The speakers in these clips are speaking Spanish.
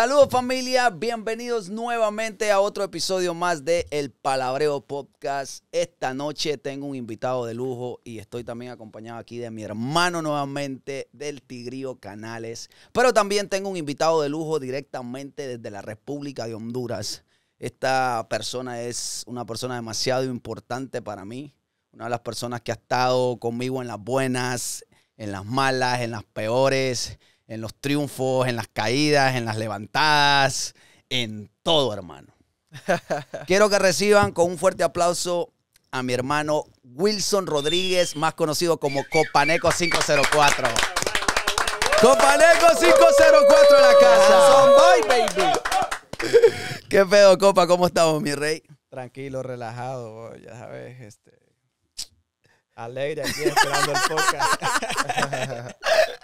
Saludos familia, bienvenidos nuevamente a otro episodio más de El Palabreo Podcast. Esta noche tengo un invitado de lujo y estoy también acompañado aquí de mi hermano nuevamente del Tigrío Canales, pero también tengo un invitado de lujo directamente desde la República de Honduras. Esta persona es una persona demasiado importante para mí, una de las personas que ha estado conmigo en las buenas, en las malas, en las peores en los triunfos, en las caídas, en las levantadas, en todo, hermano. Quiero que reciban con un fuerte aplauso a mi hermano Wilson Rodríguez, más conocido como Copaneco 504. Copaneco 504 en la casa. Son baby. ¿Qué pedo, Copa? ¿Cómo estamos, mi rey? Tranquilo, relajado, ya sabes, este, alegre aquí esperando el podcast.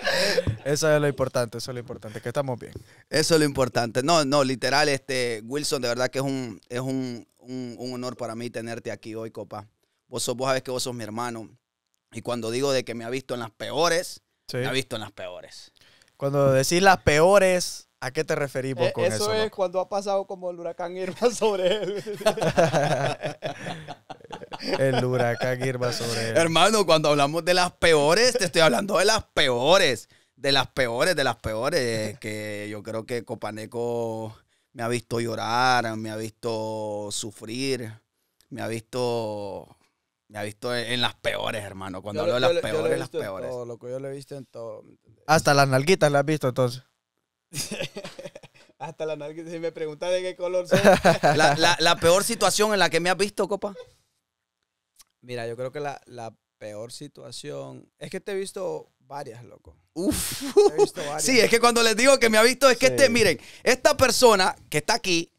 eso es lo importante, eso es lo importante, que estamos bien. Eso es lo importante. No, no, literal, este, Wilson, de verdad que es un, es un, honor para mí tenerte aquí hoy, copa. Vos, sos, vos sabés que vos sos mi hermano. Y cuando digo de que me ha visto en las peores, me ha visto en las peores. Cuando decís las peores, ¿A qué te referís vos eh, con eso? Eso es cuando ha pasado como el huracán Irma sobre él. el huracán Irma sobre él. Hermano, cuando hablamos de las peores, te estoy hablando de las peores. De las peores, de las peores. Que yo creo que Copaneco me ha visto llorar, me ha visto sufrir, me ha visto me ha visto en las peores, hermano. Cuando hablo de las peores, yo las peores. Todo, que yo le he visto en todo. Hasta las nalguitas las has visto entonces. Hasta la nariz, si me preguntas de qué color son. la, peor situación en la que me has visto, copa. Mira, yo creo que la, peor situación. Es que te he visto varias, loco. Uf. Sí, es que cuando les digo que me ha visto, es que te este, miren, esta persona que está aquí,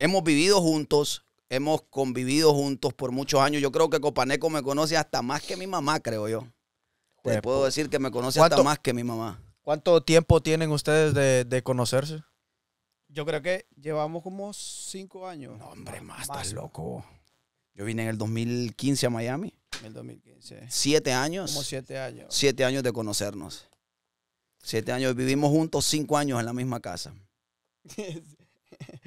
hemos vivido juntos, hemos convivido juntos por muchos años. Yo creo que Copaneco me conoce hasta más que mi mamá, creo yo. Te puedo decir que me conoce hasta más que mi mamá. ¿Cuánto tiempo tienen ustedes de, conocerse? Yo creo que llevamos como cinco años. No, hombre, más, estás loco. Yo vine en el 2015 a Miami. En el 2015. Siete años. Como siete años. Siete años de conocernos. Siete años. Vivimos juntos cinco años en la misma casa.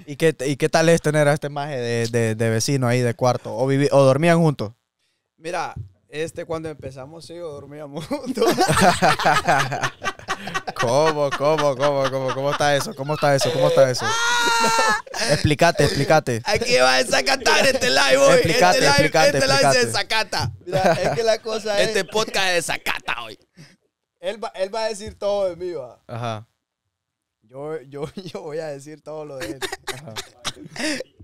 ¿Y, qué, tal es tener a este maje de, vecino ahí de cuarto? ¿O, ¿O dormían juntos? Mira, este cuando empezamos sí, o dormíamos juntos. ¿Cómo, cómo, cómo, cómo, cómo está eso? ¿Cómo está eso? ¿Cómo está eso? Explícate, explícate. Aquí va a desacatar este live, hoy. Explícate, este este live se desacata. Mira, es que la cosa es... Este podcast es desacata hoy. Él va, a decir todo de mí, va. Ajá. Yo, yo, yo voy a decir todo lo de él.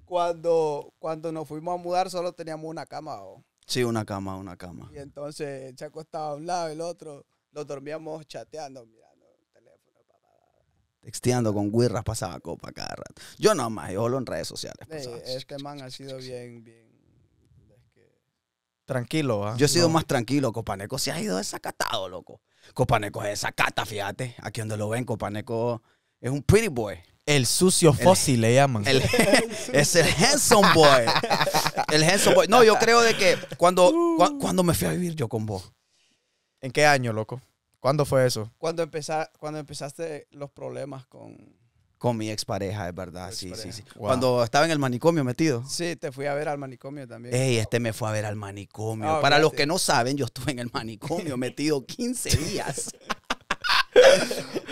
Cuando, cuando nos fuimos a mudar solo teníamos una cama, ¿o? Sí, una cama, una cama. Y entonces Chaco estaba a un lado, el otro, nos dormíamos chateando, texteando con Wirras pasaba copa cada rato. Yo no más, yo lo en redes sociales. es que man ha sido bien, bien. Tranquilo, ¿ah? Yo he sido más tranquilo. Copaneco se ha ido desacatado, loco. Copaneco es desacata, fíjate. Aquí donde lo ven, Copaneco es un pretty boy. El sucio fósil le llaman. es el handsome boy. El handsome boy. No, yo creo de que cuando, uh. cuando me fui a vivir yo con vos. ¿En qué año, loco? ¿Cuándo fue eso? Cuando, cuando empezaste los problemas con... Con mi expareja, es verdad, sí, sí, sí, Cuando estaba en el manicomio metido. Sí, te fui a ver al manicomio también. Ey, este me fue a ver al manicomio. Ah, Para los que no saben, yo estuve en el manicomio metido 15 días.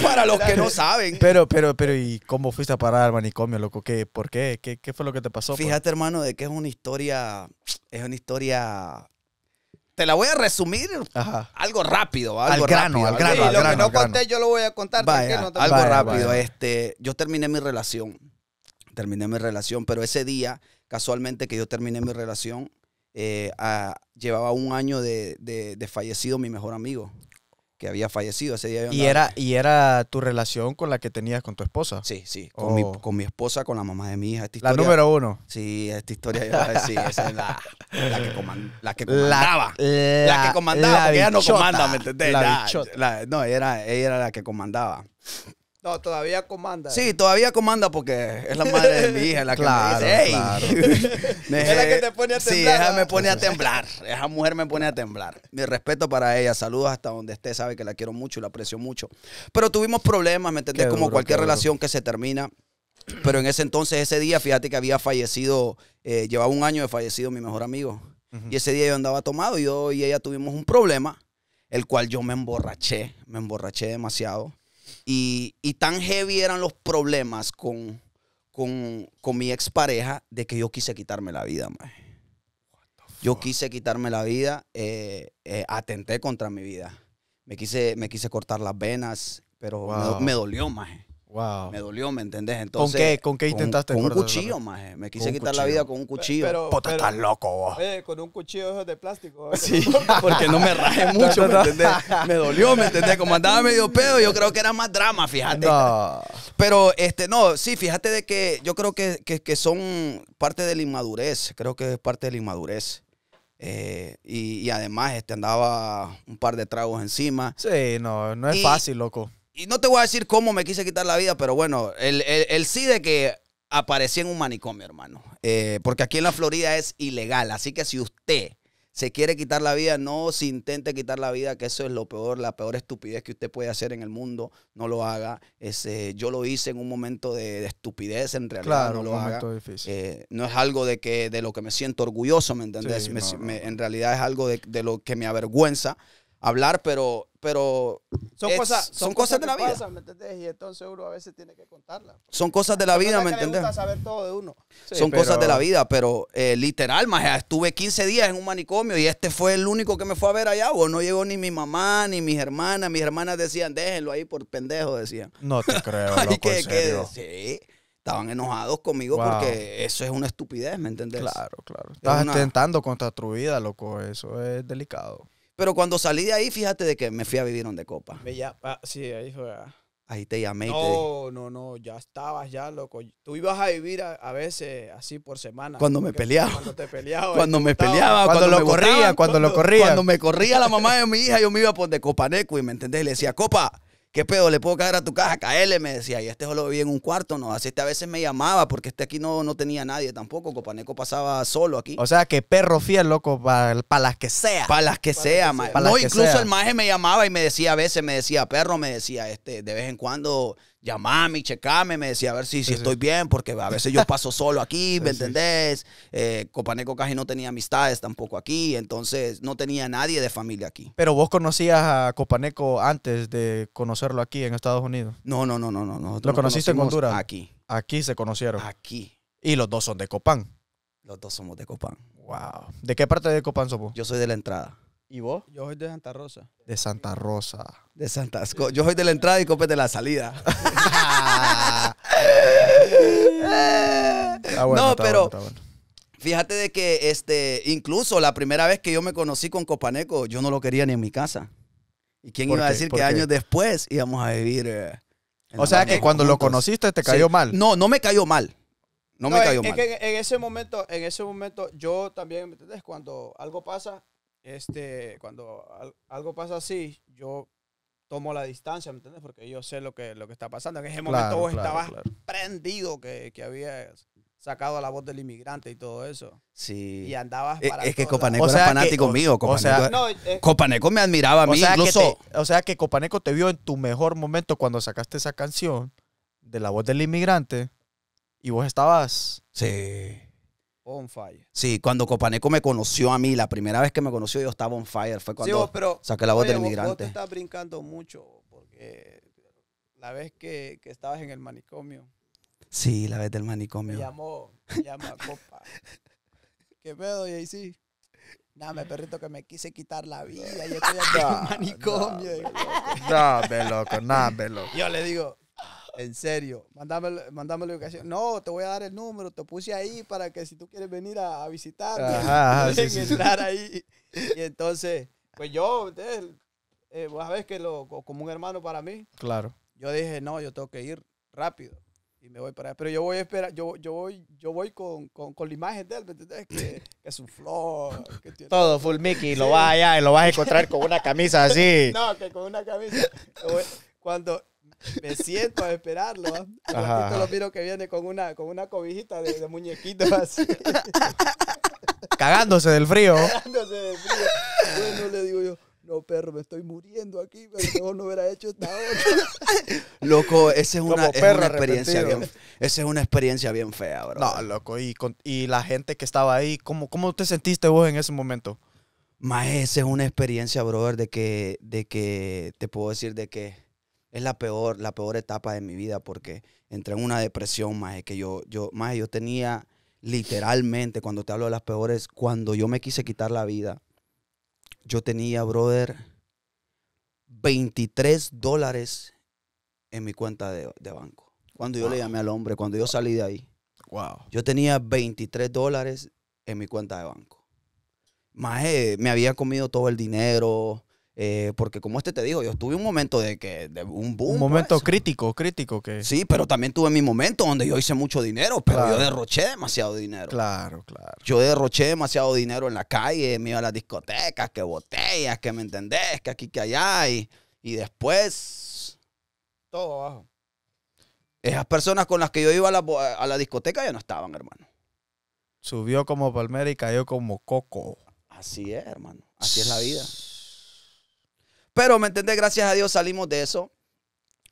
Para los que no saben. Pero, pero, pero, ¿y cómo fuiste a parar al manicomio, loco? ¿Qué, ¿Por qué? ¿Qué, fue lo que te pasó? Pues? Fíjate, hermano, de que es una historia, es una historia te la voy a resumir algo rápido. Algo al grano, al lo que no conté yo lo voy a contar. algo rápido. Este, yo terminé mi relación. Terminé mi relación, pero ese día, casualmente que yo terminé mi relación, eh, ah, llevaba un año de, de, de, fallecido mi mejor amigo que había fallecido ese día. ¿Y era, ¿Y era tu relación con la que tenías con tu esposa? Sí, sí, con, mi, con mi esposa, con la mamá de mi hija. Esta historia, la número uno. Sí, esta historia, yo, sí, esa es la, la, que, comandaba la que comandaba. La, que comandaba, porque ella no comanda, ¿me entendés? no, era, ella era la que comandaba. No, todavía comanda. Sí, eh. todavía comanda porque es la madre de mi hija la que es la que te pone a temblar. Sí, ella me pone a temblar. Esa mujer me pone a temblar. Mi respeto para ella. Saludos hasta donde esté. Sabe que la quiero mucho y la aprecio mucho. Pero tuvimos problemas, ¿me entendés? Como cualquier relación que se termina. Pero en ese entonces, ese día, fíjate que había fallecido, eh, llevaba un año de fallecido mi mejor amigo. Y ese día yo andaba tomado. y Yo y ella tuvimos un problema, el cual yo me emborraché. Me emborraché demasiado y, tan heavy eran los problemas con, con, con, mi expareja de que yo quise quitarme la vida, maje. Yo quise quitarme la vida, eh, eh, atenté contra mi vida. Me quise, me quise cortar las venas, pero me, dolió, maje. Me dolió, ¿me entendés? ¿Con qué, intentaste? Con, un cuchillo, maje. Me quise quitar la vida con un cuchillo. Puta, estás loco Eh, con un cuchillo de plástico. ¿eh? Sí, porque no me rajé mucho, ¿me entendés? Me dolió, ¿me entendés? Como andaba medio pedo, yo creo que era más drama, fíjate. Pero, este, no, sí, fíjate de que yo creo que, que, son parte de la inmadurez. Creo que es parte de la inmadurez. Eh, y, además, este, andaba un par de tragos encima. Sí, no, no es fácil, loco y no te voy a decir cómo me quise quitar la vida, pero bueno, el, sí de que aparecí en un manicomio, hermano. Eh, porque aquí en la Florida es ilegal. Así que si usted se quiere quitar la vida, no se intente quitar la vida, que eso es lo peor, la peor estupidez que usted puede hacer en el mundo. No lo haga. yo lo hice en un momento de, estupidez, en realidad. Eh, no es algo de, que, de lo que me siento orgulloso, ¿me entendés? en realidad es algo de lo que me avergüenza hablar, pero, pero son, cosas, son, son cosas, de la vida. ¿me entendés? Y entonces uno a veces tiene que contarlas. Son cosas de la vida, ¿me entendés? saber todo de uno. son cosas de la vida, pero eh, literal, más estuve 15 días en un manicomio y este fue el único que me fue a ver allá, No llegó ni mi mamá, ni mis hermanas. Mis hermanas decían, déjenlo ahí por pendejo, decían. No te creo, loco, sí estaban enojados conmigo porque eso es una estupidez, ¿me entendés? Claro, claro. Estás intentando contra tu vida, loco. Eso es delicado. Pero cuando salí de ahí, fíjate de que me fui a vivir donde copa. Ah, sí, ahí fue. Ah. Ahí te llamé. No, no, no, ya estabas ya, loco. Tú ibas a vivir a, veces así por semana. Cuando me peleaba. Cuando te peleaba. cuando me peleaba. Cuando, lo corría, cuando, lo corría. Cuando me corría la mamá de mi hija, yo me iba por de Copaneco y me entendés, le decía, Copa, ¿Qué pedo? ¿Le puedo caer a tu casa? Caerle, me decía. Y este solo vivía en un cuarto, ¿no? Así este a veces me llamaba porque este aquí no, no tenía nadie tampoco. Copaneco pasaba solo aquí. O sea, que perro fiel, loco, para las que sea. Para las que sea, No, incluso el maje me llamaba y me decía a veces, me decía perro, me decía, este, de vez en cuando llamame y checame, me decía a ver si, estoy bien, porque a veces yo paso solo aquí, ¿me entendés? Eh, Copaneco casi no tenía amistades tampoco aquí, entonces no tenía nadie de familia aquí. Pero vos conocías a Copaneco antes de conocerlo aquí en Estados Unidos. No, no, no, no, no. Nosotros ¿Lo conociste en Honduras? Aquí. Aquí se conocieron. Aquí. Y los dos son de Copán. Los dos somos de Copán. Wow. ¿De qué parte de Copán somos? Yo soy de la entrada. ¿Y vos? Yo soy de Santa Rosa. De Santa Rosa. De Santa Yo soy de la entrada y Copes de la salida. no, pero fíjate de que este, incluso la primera vez que yo me conocí con Copaneco, yo no lo quería ni en mi casa. ¿Y quién iba a decir que años después íbamos a vivir? Eh, o sea que cuando lo conociste te cayó mal. No, no me cayó mal. No, me cayó mal. Es que en, ese momento, en ese momento, yo también, ¿me Cuando algo pasa, este, cuando algo pasa así, yo tomo la distancia, ¿me entiendes? Porque yo sé lo que, lo que está pasando. En ese momento vos estabas prendido que, que habías sacado la voz del inmigrante y todo eso. Sí. Y andabas e, para. Es, que Copaneco es fanático mío. Copaneco, me admiraba a mí. incluso. o sea que Copaneco te vio en tu mejor momento cuando sacaste esa canción de la voz del inmigrante y vos estabas. Sí on fire. Sí, cuando Copaneco me conoció a mí, la primera vez que me conoció yo estaba on fire, fue cuando pero, saqué la voz del inmigrante. Vos, te estás brincando mucho, porque la vez que, estabas en el manicomio. Sí, la vez del manicomio. Me llamó, me llama Copa. ¿Qué pedo, sí. Dame, perrito, que me quise quitar la vida. Yo estoy en el manicomio. Dame, loco, dame, loco. Yo le digo, en serio, mandame, mándame la ubicación. No, te voy a dar el número, te puse ahí para que si tú quieres venir a, visitar, entrar ahí. Y entonces, pues yo, eh, que como un hermano para mí. Claro. Yo dije, no, yo tengo que ir rápido y me voy para allá. Pero yo voy a esperar, yo, yo voy, yo voy con, la imagen de él, Que, es un flor. Todo full Mickey, lo vas allá y lo vas a encontrar con una camisa así. no, que con una camisa. Cuando me siento a esperarlo. ¿ah? Ajá. lo miro que viene con una, con una cobijita de, de muñequito así. Cagándose del frío. Cagándose del frío. Bueno, le digo yo, no, perro, me estoy muriendo aquí, pero no hubiera hecho esta hora. Loco, esa es una, experiencia bien, esa es una experiencia bien fea, bro. No, loco, y, la gente que estaba ahí, ¿cómo, ¿cómo te sentiste vos en ese momento? Más esa es una experiencia, brother, de que, de que, te puedo decir de que es la peor, la peor etapa de mi vida porque entré en una depresión, más que yo, yo, más yo tenía literalmente, cuando te hablo de las peores, cuando yo me quise quitar la vida, yo tenía, brother, 23 dólares en mi cuenta de, banco. Cuando yo le llamé al hombre, cuando yo salí de ahí. Wow. Yo tenía 23 dólares en mi cuenta de banco. Más me había comido todo el dinero, eh, porque como este te digo, yo tuve un momento de que, de un boom. Un momento pues. crítico, crítico que... Sí, pero también tuve mi momento donde yo hice mucho dinero, pero yo derroché demasiado dinero. Claro, claro. Yo derroché demasiado dinero en la calle, me iba a las discotecas, que botellas, que me entendés, que aquí, que allá, y, y después... Todo abajo. Esas personas con las que yo iba a la, a la discoteca ya no estaban, hermano. Subió como palmera y cayó como coco. Así es, hermano. Así es la vida. Pero, ¿me entendés? Gracias a Dios salimos de eso.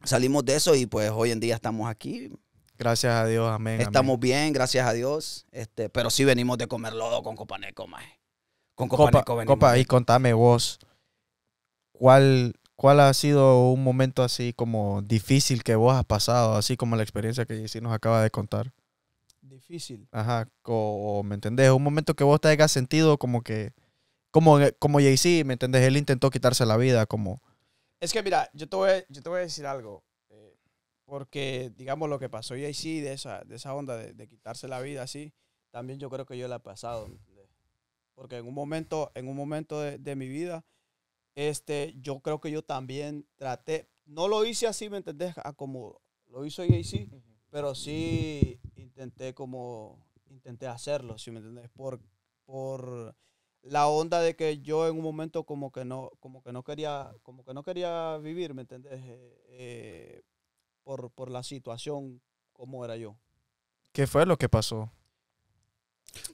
Salimos de eso y pues hoy en día estamos aquí. Gracias a Dios, amén. Estamos bien, gracias a Dios. Este, pero sí venimos de comer lodo con Copaneco, más. Con Copaneco venimos. Copa, y contame vos, ¿cuál, ¿cuál ha sido un momento así como difícil que vos has pasado, así como la experiencia que Jessy nos acaba de contar? Difícil. Ajá, me entendés, un momento que vos te hayas sentido como que como, eh, como Jay-Z, ¿me entendés? Él intentó quitarse la vida como... Es que mira, yo te voy, yo te voy a decir algo. Eh, porque, digamos, lo que pasó Jay-Z de esa, de esa onda de, de, quitarse la vida así, también yo creo que yo la he pasado. Porque en un momento, en un momento de, de mi vida, este, yo creo que yo también traté, no lo hice así, ¿me entendés? A como lo hizo Jay-Z, pero sí intenté como, intenté hacerlo, si me entendés? Por, por, la onda de que yo en un momento como que no, como que no quería, como que no quería vivir, ¿me entendés? Eh, eh, por, la situación como era yo. ¿Qué fue lo que pasó?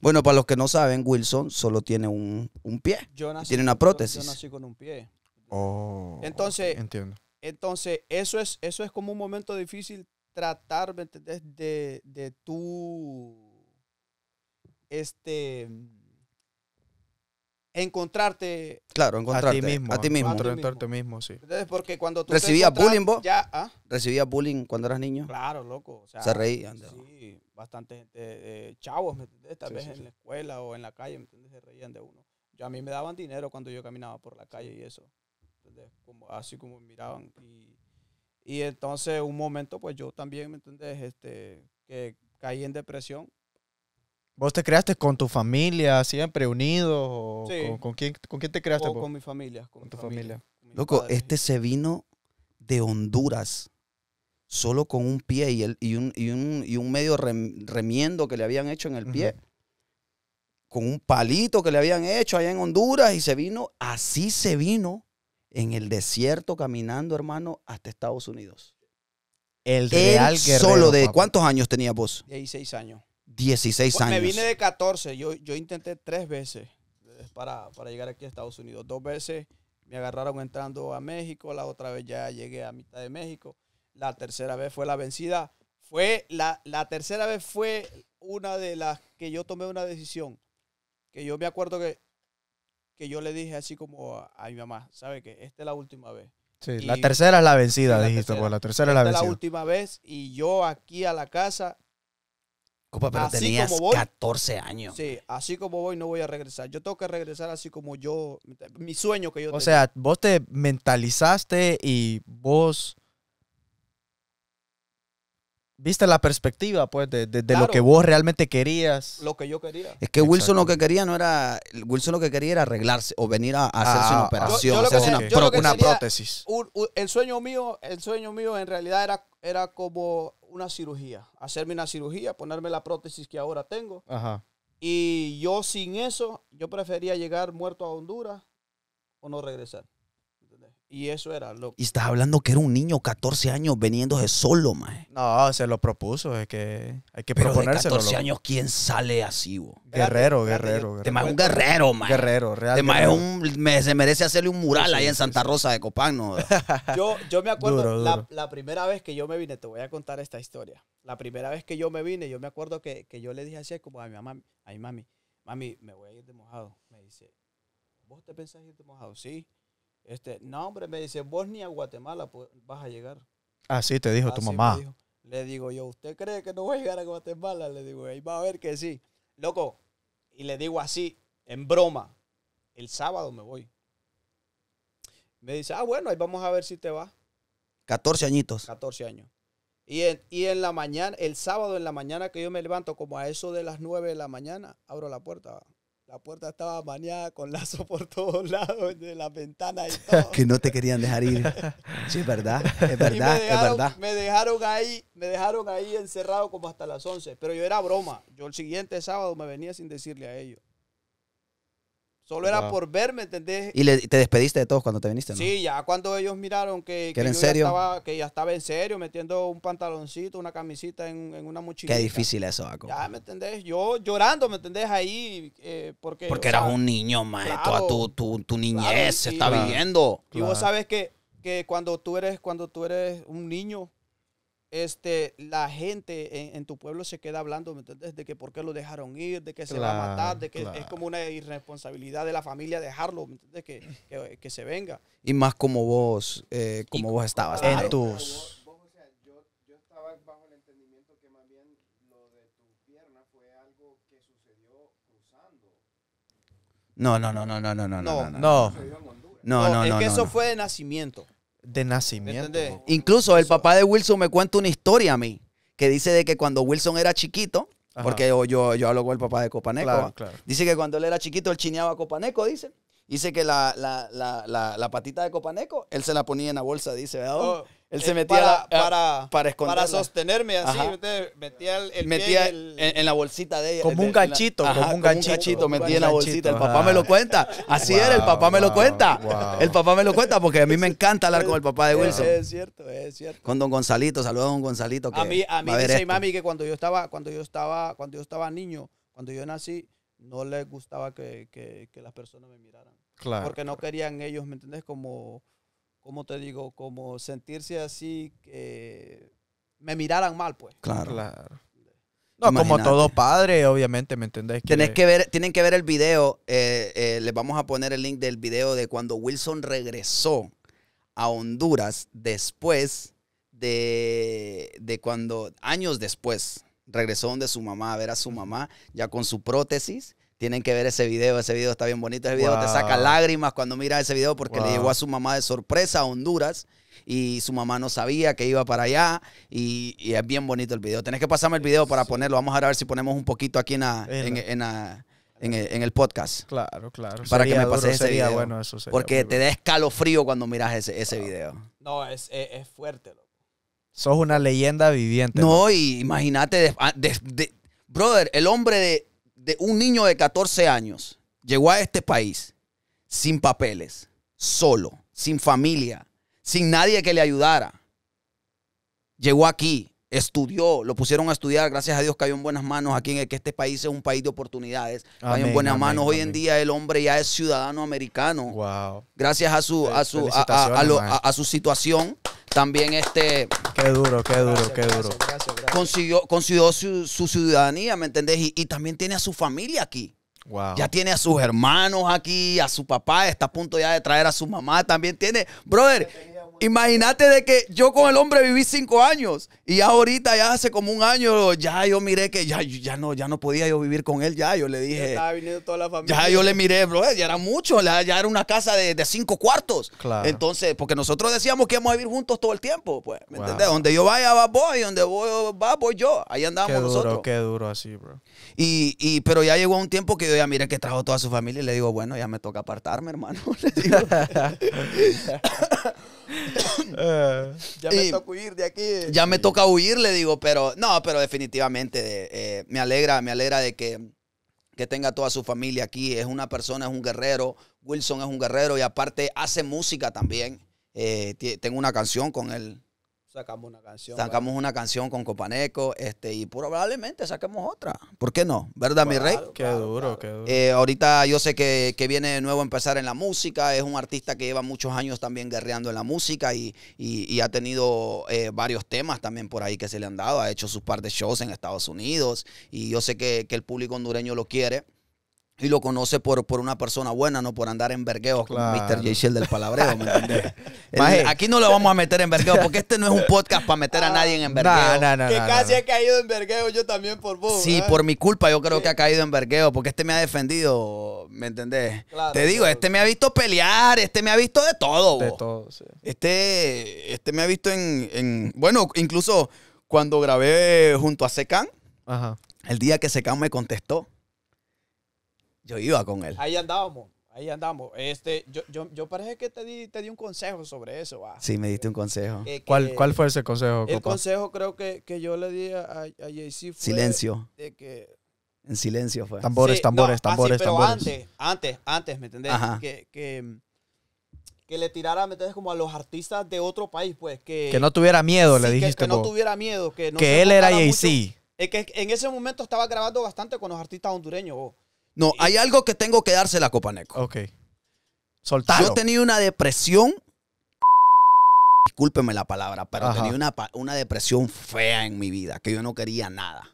Bueno, para los que no saben, Wilson solo tiene un, pie. tiene una prótesis. Yo, nací con un pie. Oh, entonces, entiendo. Entonces, eso es, eso es como un momento difícil tratar, ¿me entendés? De, tu... este, encontrarte. Claro, A ti mismo. A ti mismo. mismo, sí. Entonces, porque cuando tú. ¿Recibías bullying vos? Ya, ¿ah? bullying cuando eras niño? Claro, loco. Se reían. De... Sí, bastante gente. Eh, chavos, ¿me vez en la escuela o en la calle, Se reían de uno. Yo, a mí me daban dinero cuando yo caminaba por la calle y eso. Como, así como miraban. Y, y entonces, un momento, pues yo también, ¿me entendés? Este, que caí en depresión ¿Vos te creaste con tu familia siempre unidos? con, quién, con, quién, te creaste? con mi familia. Con, tu familia. Loco, este se vino de Honduras solo con un pie y, el, y, un, y, un, y un, medio remiendo que le habían hecho en el pie. Con un palito que le habían hecho allá en Honduras y se vino, así se vino en el desierto caminando, hermano, hasta Estados Unidos. El Real Guerrero, Solo de cuántos años tenía vos? 16 años. 16 años. Pues, me vine de 14. Yo, intenté tres veces eh, para, llegar aquí a Estados Unidos. Dos veces me agarraron entrando a México. La otra vez ya llegué a mitad de México. La tercera vez fue la vencida. Fue la, tercera vez fue una de las que yo tomé una decisión. Que yo me acuerdo que, que yo le dije así como a, mi mamá, ¿sabe qué? Esta es la última vez. Sí, la tercera es la vencida, dijiste, pues, la tercera es la vencida. Esta es la última vez y yo aquí a la casa pero tenías 14 años. Sí, así como voy, no voy a regresar. Yo tengo que regresar así como yo, mi sueño que yo O sea, vos te mentalizaste y vos viste la perspectiva, pues, de, lo que vos realmente querías. Lo que yo quería. Es que Wilson lo que quería no era. Wilson lo que quería era arreglarse o venir a, hacerse una ah, ah. operación, hacerse una, prótesis. el sueño mío, el sueño mío en realidad era, era como una cirugía, hacerme una cirugía, ponerme la prótesis que ahora tengo. Y yo sin eso, yo prefería llegar muerto a Honduras o no regresar. Y eso era lo Y estás hablando que era un niño, 14 años, veniéndose solo, maje. No, se lo propuso, es que hay que Pero 14 años, ¿quién sale así, bo? Guerrero, guerrero, Te es un guerrero, maje. Guerrero, real. Te un, se merece hacerle un mural ahí en Santa Rosa de Copán, ¿no? yo, me acuerdo, la, primera vez que yo me vine, te voy a contar esta historia. La primera vez que yo me vine, yo me acuerdo que, yo le dije así como a mi mamá, a mi mami, mami, me voy a ir de mojado. Me dice, ¿vos te pensás irte mojado? Sí. Este, no, hombre, me dice, vos ni a Guatemala vas a llegar. Así ah, te dijo tu mamá. Le digo yo, ¿usted cree que no voy a llegar a Guatemala? Le digo, ahí va a ver que sí. Loco, y le digo así, en broma, el sábado me voy. Me dice, ah, bueno, ahí vamos a ver si te va. 14 añitos. 14 años. Y en, y en la mañana, el sábado en la mañana que yo me levanto, como a eso de las 9 de la mañana, abro la puerta la puerta estaba bañada con lazo por todos lados, de las ventanas y todo. que no te querían dejar ir. Sí, es verdad, es verdad, es verdad. Me dejaron ahí, me dejaron ahí encerrado como hasta las 11. Pero yo era broma. Yo el siguiente sábado me venía sin decirle a ellos. Solo era por verme entendés? Y, te despediste de todos cuando te viniste, ¿no? Sí, ya cuando ellos miraron que, que, yo Ya estaba, que ya estaba en serio, metiendo un pantaloncito, una camisita en, en una mochila. Qué difícil eso, Aco. Ya, ¿me entendés? Yo llorando, ¿me entendés? Ahí, eh, porque... Porque eras un niño, maestro. tu, tu, tu niñez se está viviendo. Y vos sabes que, que cuando, tú eres, cuando tú eres un niño, este, la gente en, tu pueblo se queda hablando, De que por qué lo dejaron ir, de que se va a matar, de que es como una irresponsabilidad de la familia dejarlo, de Que, se venga. Y más como vos, eh, como vos estabas yo, estaba bajo el entendimiento que más bien lo de tu pierna fue algo que sucedió cruzando. No, no, no, no, no, no, no, no, no. No, no, no, no, no es que eso fue de nacimiento de nacimiento. Incluso el papá de Wilson me cuenta una historia a mí, que dice de que cuando Wilson era chiquito, porque yo, yo, hablo con el papá de Copaneco, dice que cuando él era chiquito él chineaba a Copaneco, dice. Dice que la, patita de Copaneco, él se la ponía en la bolsa, dice, ¿verdad? Oh, él eh, se metía para, eh, para, sostenerme así, metía, En, la bolsita de ella. Como un ganchito, como, un ganchito. metía en la bolsita. El papá me lo cuenta. Así era, el papá me lo cuenta. El papá me lo cuenta porque a mí me encanta hablar con el papá de Wilson. Es, cierto, es cierto. Con don Gonzalito, saludos a don Gonzalito. a mí, a mí dice mi mami que cuando yo estaba, cuando yo estaba, cuando yo estaba niño, cuando yo nací, no le gustaba que las personas me miraran Claro. Porque no querían ellos, ¿me entendés? Como, como te digo, como sentirse así, que me miraran mal, pues. Claro. No, como todo padre, obviamente, ¿me entendés? que ver, tienen que ver el video. Eh, eh, les vamos a poner el link del video de cuando Wilson regresó a Honduras después de, de cuando, años después, regresó donde su mamá a ver a su mamá, ya con su prótesis tienen que ver ese video, ese video está bien bonito, ese video te saca lágrimas cuando miras ese video porque le llegó a su mamá de sorpresa a Honduras y su mamá no sabía que iba para allá y, es bien bonito el video. Tenés que pasarme el video para ponerlo, vamos a ver si ponemos un poquito aquí en, el, podcast. Claro, claro. Para que me pases ese video. porque te da escalofrío cuando miras ese, ese video. No, es, fuerte, loco. Sos una leyenda viviente. No, y imagínate, ah, brother, el hombre de de un niño de 14 años llegó a este país sin papeles, solo, sin familia, sin nadie que le ayudara. Llegó aquí estudió, lo pusieron a estudiar, gracias a Dios cayó en buenas manos aquí en el que este país es un país de oportunidades, Hay cayó en buenas manos. Hoy en día el hombre ya es ciudadano americano. Wow. Gracias a su, a su, a, su situación. También este... Qué duro, qué duro, qué duro. consiguió, consiguió su, ciudadanía, ¿me entendés? Y, también tiene a su familia aquí. Wow. Ya tiene a sus hermanos aquí, a su papá, está a punto ya de traer a su mamá. También tiene, brother, imagínate de que yo con el hombre viví cinco años y ahorita, ya hace como un año, ya yo miré que ya, ya, no, ya no podía yo vivir con él, ya yo le dije. Ya estaba viniendo toda la familia. Ya yo le miré, bro, ya era mucho, ya era una casa de, cinco cuartos. Entonces, porque nosotros decíamos que íbamos a vivir juntos todo el tiempo, pues, ¿me Donde yo vaya, va voy donde voy, va voy yo. Ahí andábamos qué duro, Qué duro así, bro. Y, pero ya llegó un tiempo que yo ya miré que trajo toda su familia y le digo, bueno, ya me toca apartarme, hermano. Eh. ya me toca de aquí. Ya me toca huir, le digo, pero no, pero definitivamente eh, eh, me alegra, me alegra de que, que tenga toda su familia aquí. Es una persona, es un guerrero. Wilson es un guerrero y aparte hace música también. Eh, tengo una canción con él Sacamos una canción. Sacamos una canción con Copaneco este, y probablemente saquemos otra. ¿Por qué no? ¿Verdad, mi rey? Qué duro, qué eh, duro. ahorita yo sé que, que, viene de nuevo a empezar en la música. Es un artista que lleva muchos años también guerreando en la música y, ha tenido eh, varios temas también por ahí que se le han dado. Ha hecho sus par de shows en Estados Unidos y yo sé que, que el público hondureño lo quiere y lo conoce por, por una persona buena, no por andar en vergueo Mr. J. Shell del palabreo, ¿me entiendes? aquí no lo vamos a meter en vergueo porque este no es un podcast para meter a nadie en ah, vergueo. que casi ha caído en vergueo yo también por vos. Sí, por mi culpa yo creo que ha caído en vergueo porque este me ha defendido, ¿me entendés? Te digo, este me ha visto pelear, este me ha visto de todo. De todo, sí. Este, este me ha visto en, Bueno, incluso cuando grabé junto a Secan, el día que Secan me contestó, yo iba con él. Ahí andábamos. Ahí andamos. Este, yo, yo, yo parece que te di, te di un consejo sobre eso. Sí, me diste un consejo. ¿Cuál, ¿Cuál fue ese consejo? El consejo creo que, yo le di a, a JC fue... Silencio. En silencio fue. Tambores, tambores, ah, tambores, pero Antes, antes, antes, ¿me entendés? Que, le tirara, ¿me entendés? Como a los artistas de otro país, pues. Que, que no tuviera miedo, le dijiste. Que, no tuviera miedo. Que, él era JC. Es que en ese momento estaba grabando bastante con los artistas hondureños, no, hay algo que tengo que darse la Copaneco. Ok. soltar Yo tenido una depresión. Discúlpeme la palabra, pero tenía una, una depresión fea en mi vida, que yo no quería nada.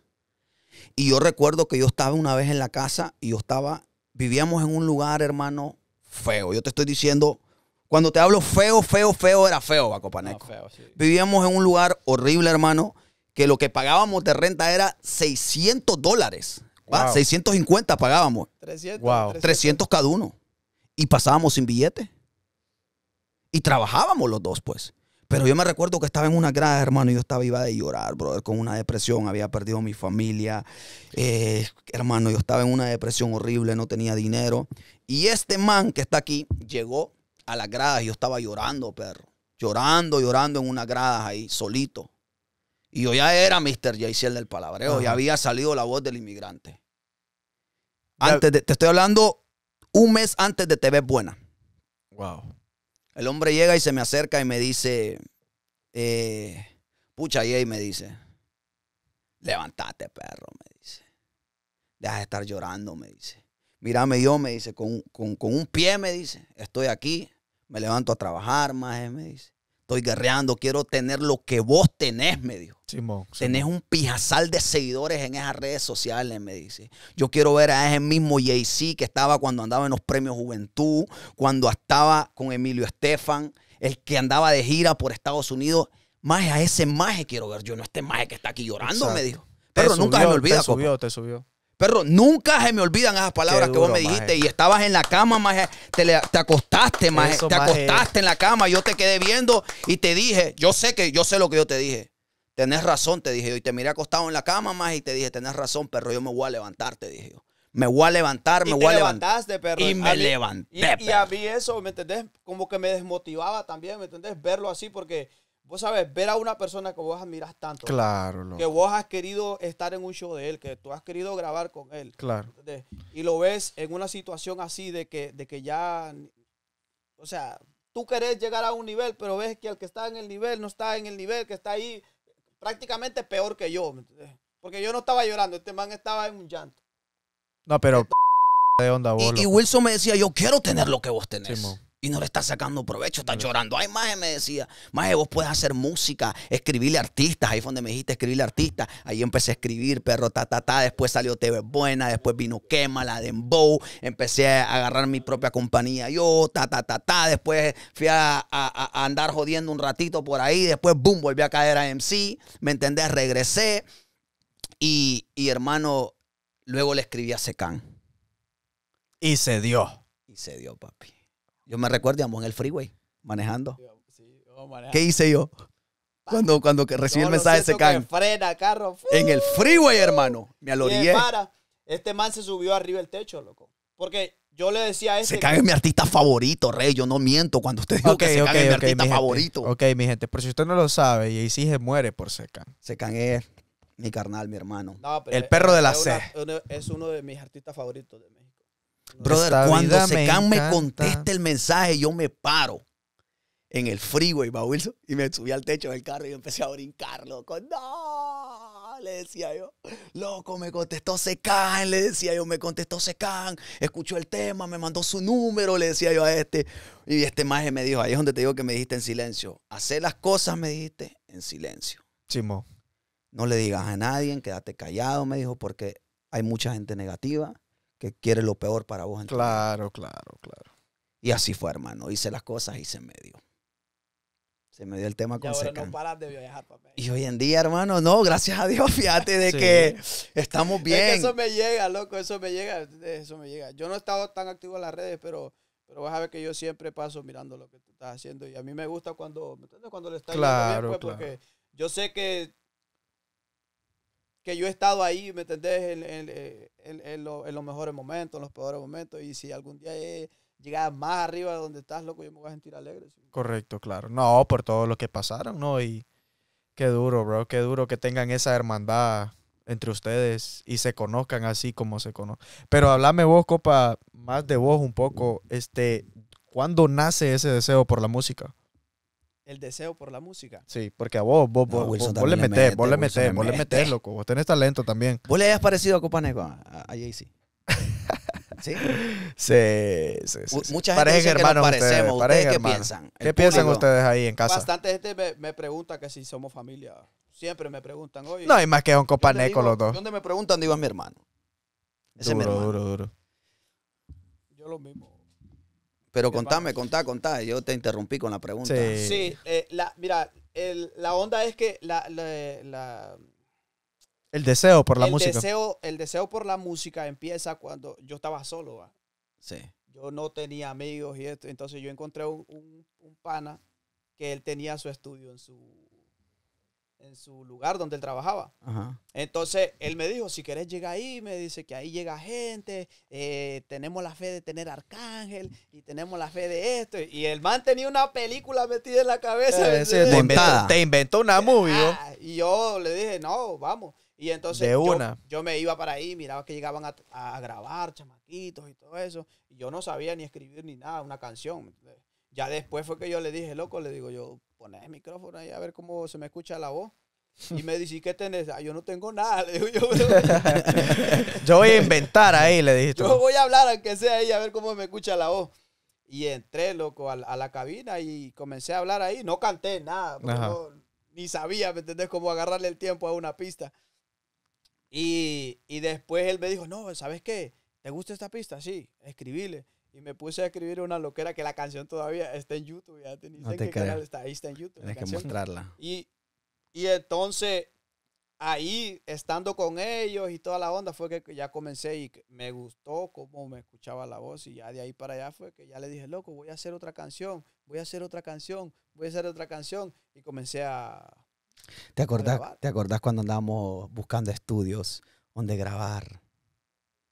Y yo recuerdo que yo estaba una vez en la casa y yo estaba, vivíamos en un lugar, hermano, feo. Yo te estoy diciendo, cuando te hablo feo, feo, feo, era feo, Bacopaneco. No, Vivíamos en un lugar horrible, hermano, que lo que pagábamos de renta era 600 dólares. 650 pagábamos. 300, cada uno. Y pasábamos sin billete. Y trabajábamos los dos, pues. Pero yo me recuerdo que estaba en una grada, hermano, y yo estaba iba de llorar, brother, con una depresión. Había perdido mi familia. Eh, hermano, yo estaba en una depresión horrible, no tenía dinero. Y este man que está aquí llegó a las gradas y yo estaba llorando, perro. Llorando, llorando en una grada ahí, solito. Y yo ya era Mr. Jayciel del palabreo, y ya había salido la voz del inmigrante. Antes de, te estoy hablando un mes antes de TV Buena. Wow. El hombre llega y se me acerca y me dice, eh, pucha, Jay me dice, levántate, perro, me dice. Deja de estar llorando, me dice. Mírame yo, me dice, con, con un pie, me dice, estoy aquí, me levanto a trabajar, más, eh, me dice estoy guerreando, quiero tener lo que vos tenés, me dijo. tenés un pijazal de seguidores en esas redes sociales, me dice. Yo quiero ver a ese mismo Jay-Z que estaba cuando andaba en los premios Juventud, cuando estaba con Emilio Estefan, el que andaba de gira por Estados Unidos. Más a ese maje quiero ver yo, no este maje que está aquí llorando, me dijo. Pero nunca se me olvida. Te subió, te subió. Perro, nunca se me olvidan esas palabras que vos me dijiste. Y estabas en la cama, Te, acostaste, te acostaste en la cama. Yo te quedé viendo y te dije, yo sé que, yo sé lo que yo te dije. Tenés razón, te dije yo. Y te miré acostado en la cama, más y te dije, tenés razón, perro. Yo me voy a levantar, te dije yo. Me voy a levantar, me voy a levantar. Y me levanté. Y, y a mí eso, ¿me entendés? Como que me desmotivaba también, ¿me entendés? Verlo así porque vos sabes, ver a una persona que vos admiras tanto. Claro, Que vos has querido estar en un show de él, que tú has querido grabar con él. Claro. Y lo ves en una situación así de que, de que ya, o sea, tú querés llegar a un nivel, pero ves que el que está en el nivel no está en el nivel, que está ahí prácticamente peor que yo. Porque yo no estaba llorando, este man estaba en un llanto. No, pero... de onda, vos, y, Wilson me decía, yo quiero tener lo que vos tenés. Sí, y no le está sacando provecho, está llorando. Ay, Maje me decía, Maje, vos puedes hacer música, escribirle artistas. Ahí fue donde me dijiste escribirle artistas. Ahí empecé a escribir, perro, ta, ta, ta. Después salió TV Buena, después vino Quema, la Dembow. Empecé a agarrar mi propia compañía yo, ta, ta, ta, ta. Después fui a, andar jodiendo un ratito por ahí. Después, boom, volví a caer a MC. ¿Me entendés? Regresé. Y, y hermano, luego le escribí a Secan. Y se dio. Y se dio, papi. Yo me recuerdo, íbamos en el freeway, manejando. Sí, ¿Qué hice yo? Cuando, cuando recibí el mensaje se cae. frena, carro. En el freeway, hermano. Me alorié. Este man se subió arriba del techo, loco. Porque yo le decía a ese... Se este cae mi artista favorito, rey. Yo no miento cuando usted dijo que se okay, mi artista favorito. Ok, mi gente. Por si usted no lo sabe, y sí se muere por Secan. Se es eh, mi carnal, mi hermano. el perro de la C. es uno de mis artistas favoritos. De Brother, cuando Secán me, conteste el mensaje, yo me paro en el freeway, va y me subí al techo del carro y empecé a brincar, loco. ¡No! Le decía yo. Loco, me contestó secan le decía yo, me contestó secan escuchó el tema, me mandó su número, le decía yo a este. Y este maje me dijo, ahí es donde te digo que me dijiste en silencio. Hacer las cosas, me dijiste, en silencio. Chimo. No le digas a nadie, quédate callado, me dijo, porque hay mucha gente negativa que quiere lo peor para vos. Claro, claro, claro. Y así fue, hermano. Hice las cosas y se me dio. Se me dio el tema con ahora no Y hoy en día, hermano, no, gracias a Dios, fíjate de que estamos bien. eso me llega, loco, eso me llega, eso me llega. Yo no he estado tan activo en las redes, pero, pero vas a ver que yo siempre paso mirando lo que tú estás haciendo. Y a mí me gusta cuando, ¿me entiendes? Cuando le estás claro, bien, pues, porque yo sé que que yo he estado ahí, ¿me entendés? En, los mejores momentos, en los peores momentos. Y si algún día eh, llegas más arriba de donde estás, loco, yo me voy a sentir alegre. Correcto, claro. No, por todo lo que pasaron, ¿no? Y qué duro, bro, qué duro que tengan esa hermandad entre ustedes y se conozcan así como se conocen. Pero hablame vos, Copa, más de vos un poco. Este, ¿Cuándo nace ese deseo por la música? el deseo por la música. Sí, porque a vos, vos, vos, vos, le metés, vos le metés, vos le metés, loco. Vos tenés talento también. Vos le habías parecido a Copaneco, a, a Jay-Z. ¿Sí? Sí, sí, sí. Mucha gente dice que nos parecemos. ¿Ustedes, qué piensan? ¿Qué piensan ustedes ahí en casa? Bastante gente me, pregunta que si somos familia. Siempre me preguntan. Oye, no, hay más que un copaneco los dos. ¿Dónde me preguntan, digo, es mi hermano. duro, mi hermano. Duro, duro, Yo lo mismo. Pero contame, contá, contá. Yo te interrumpí con la pregunta. Sí, eh, la, mira, la onda es que la, el deseo por la música. el deseo por la música empieza cuando yo estaba solo. Sí. Yo no tenía amigos y esto. Entonces yo encontré un, pana que él tenía su estudio en su, en su lugar donde él trabajaba. Entonces él me dijo, si querés llegar ahí, me dice que ahí llega gente, eh, tenemos la fe de tener arcángel y tenemos la fe de esto. Y el man tenía una película metida en la cabeza. Eh, te, inventó, una ah, movie. y yo le dije, no, vamos. Y entonces Yo, me iba para ahí, miraba que llegaban a, grabar chamaquitos y todo eso. Y yo no sabía ni escribir ni nada, una canción. Ya después fue que yo le dije, loco, le digo yo, pon el micrófono ahí a ver cómo se me escucha la voz. Y me dice, ¿qué tenés? Ah, yo no tengo nada. Le digo, yo, yo voy a inventar ahí, le dije. Yo voy a hablar, aunque sea ahí, a ver cómo me escucha la voz. Y entré, loco, a, la cabina y comencé a hablar ahí. No canté nada, ni sabía, ¿me entendés? Cómo agarrarle el tiempo a una pista. Y, y después él me dijo, no, ¿sabes qué? ¿Te gusta esta pista? Sí, escribile. Y me puse a escribir una loquera que la canción todavía está en YouTube. Ya tenía está. Ahí está en YouTube. Tienes que mostrarla. Y, y entonces, ahí, estando con ellos y toda la onda, fue que ya comencé y me gustó cómo me escuchaba la voz. Y ya de ahí para allá fue que ya le dije, loco, voy a hacer otra canción, voy a hacer otra canción, voy a hacer otra canción. Y comencé a. ¿Te acordás, a ¿te acordás cuando andábamos buscando estudios donde grabar?